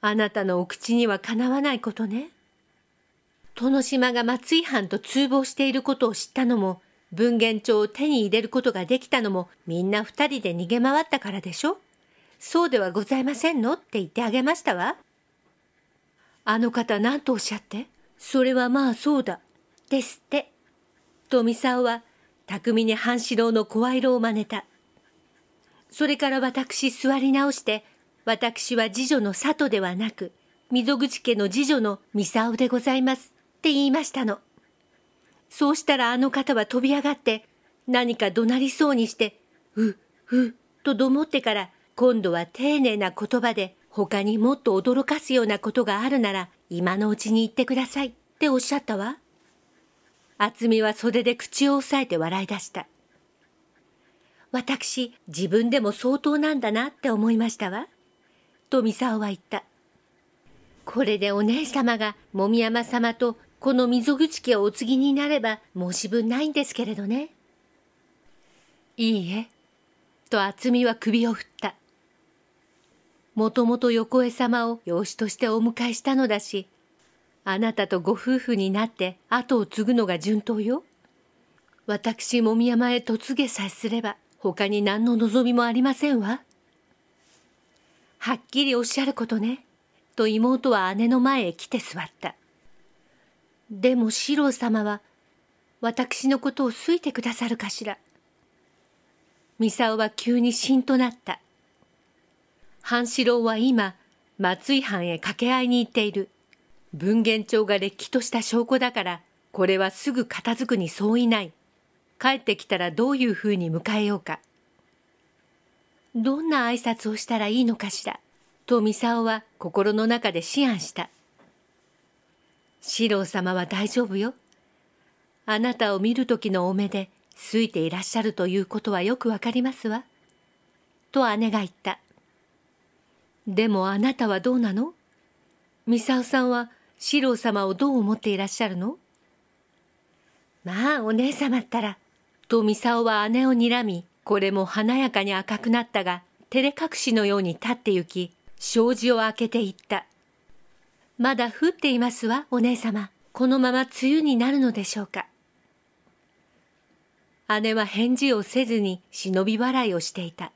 あなたのお口にはかなわないことね。殿島が松井藩と通報していることを知ったのも、文言帳を手に入れることができたのも、みんな二人で逃げ回ったからでしょそうではございませんのって言ってあげましたわ。あの方何とおっしゃってそれはまあそうだ。ですって。と沢は、巧みに半四郎の声色を真似た。それから私座り直して、私は次女の里ではなく、溝口家の次女のミサオでございます。って言いましたの。そうしたらあの方は飛び上がって、何か怒鳴りそうにして、う、う、とどもってから、今度は丁寧な言葉で、他にもっと驚かすようなことがあるなら、今のうちに言ってください。っておっしゃったわ。厚みは袖で口を押さえて笑い出した。私自分でも相当なんだなって思いましたわ。とミサオは言った。これでお姉様がもみやま様とこの溝口家をお継ぎになれば申し分ないんですけれどね。いいえ。と渥美は首を振った。もともと横江様を養子としてお迎えしたのだし、あなたとご夫婦になって後を継ぐのが順当よ。私もみ山へ嫁げさえすれば。他に何の望みもありませんわ。はっきりおっしゃることね。と妹は姉の前へ来て座った。でも四郎様は私のことを好いてくださるかしら。ミサオは急にしんとなった。半四郎は今、松井藩へ掛け合いに行っている。文元町がれっきとした証拠だから、これはすぐ片付くに相違ない。帰ってきたらどういうふうに迎えようか。どんな挨拶をしたらいいのかしら、とミサオは心の中で思案した。四郎様は大丈夫よ。あなたを見る時のお目で、好いていらっしゃるということはよくわかりますわ。と姉が言った。でもあなたはどうなのミサオさんは四郎様をどう思っていらっしゃるのまあお姉様ったらとミサオは姉を睨み、これも華やかに赤くなったが、照れ隠しのように立って行き、障子を開けていった。まだ降っていますわ、お姉様。このまま梅雨になるのでしょうか。姉は返事をせずに忍び笑いをしていた。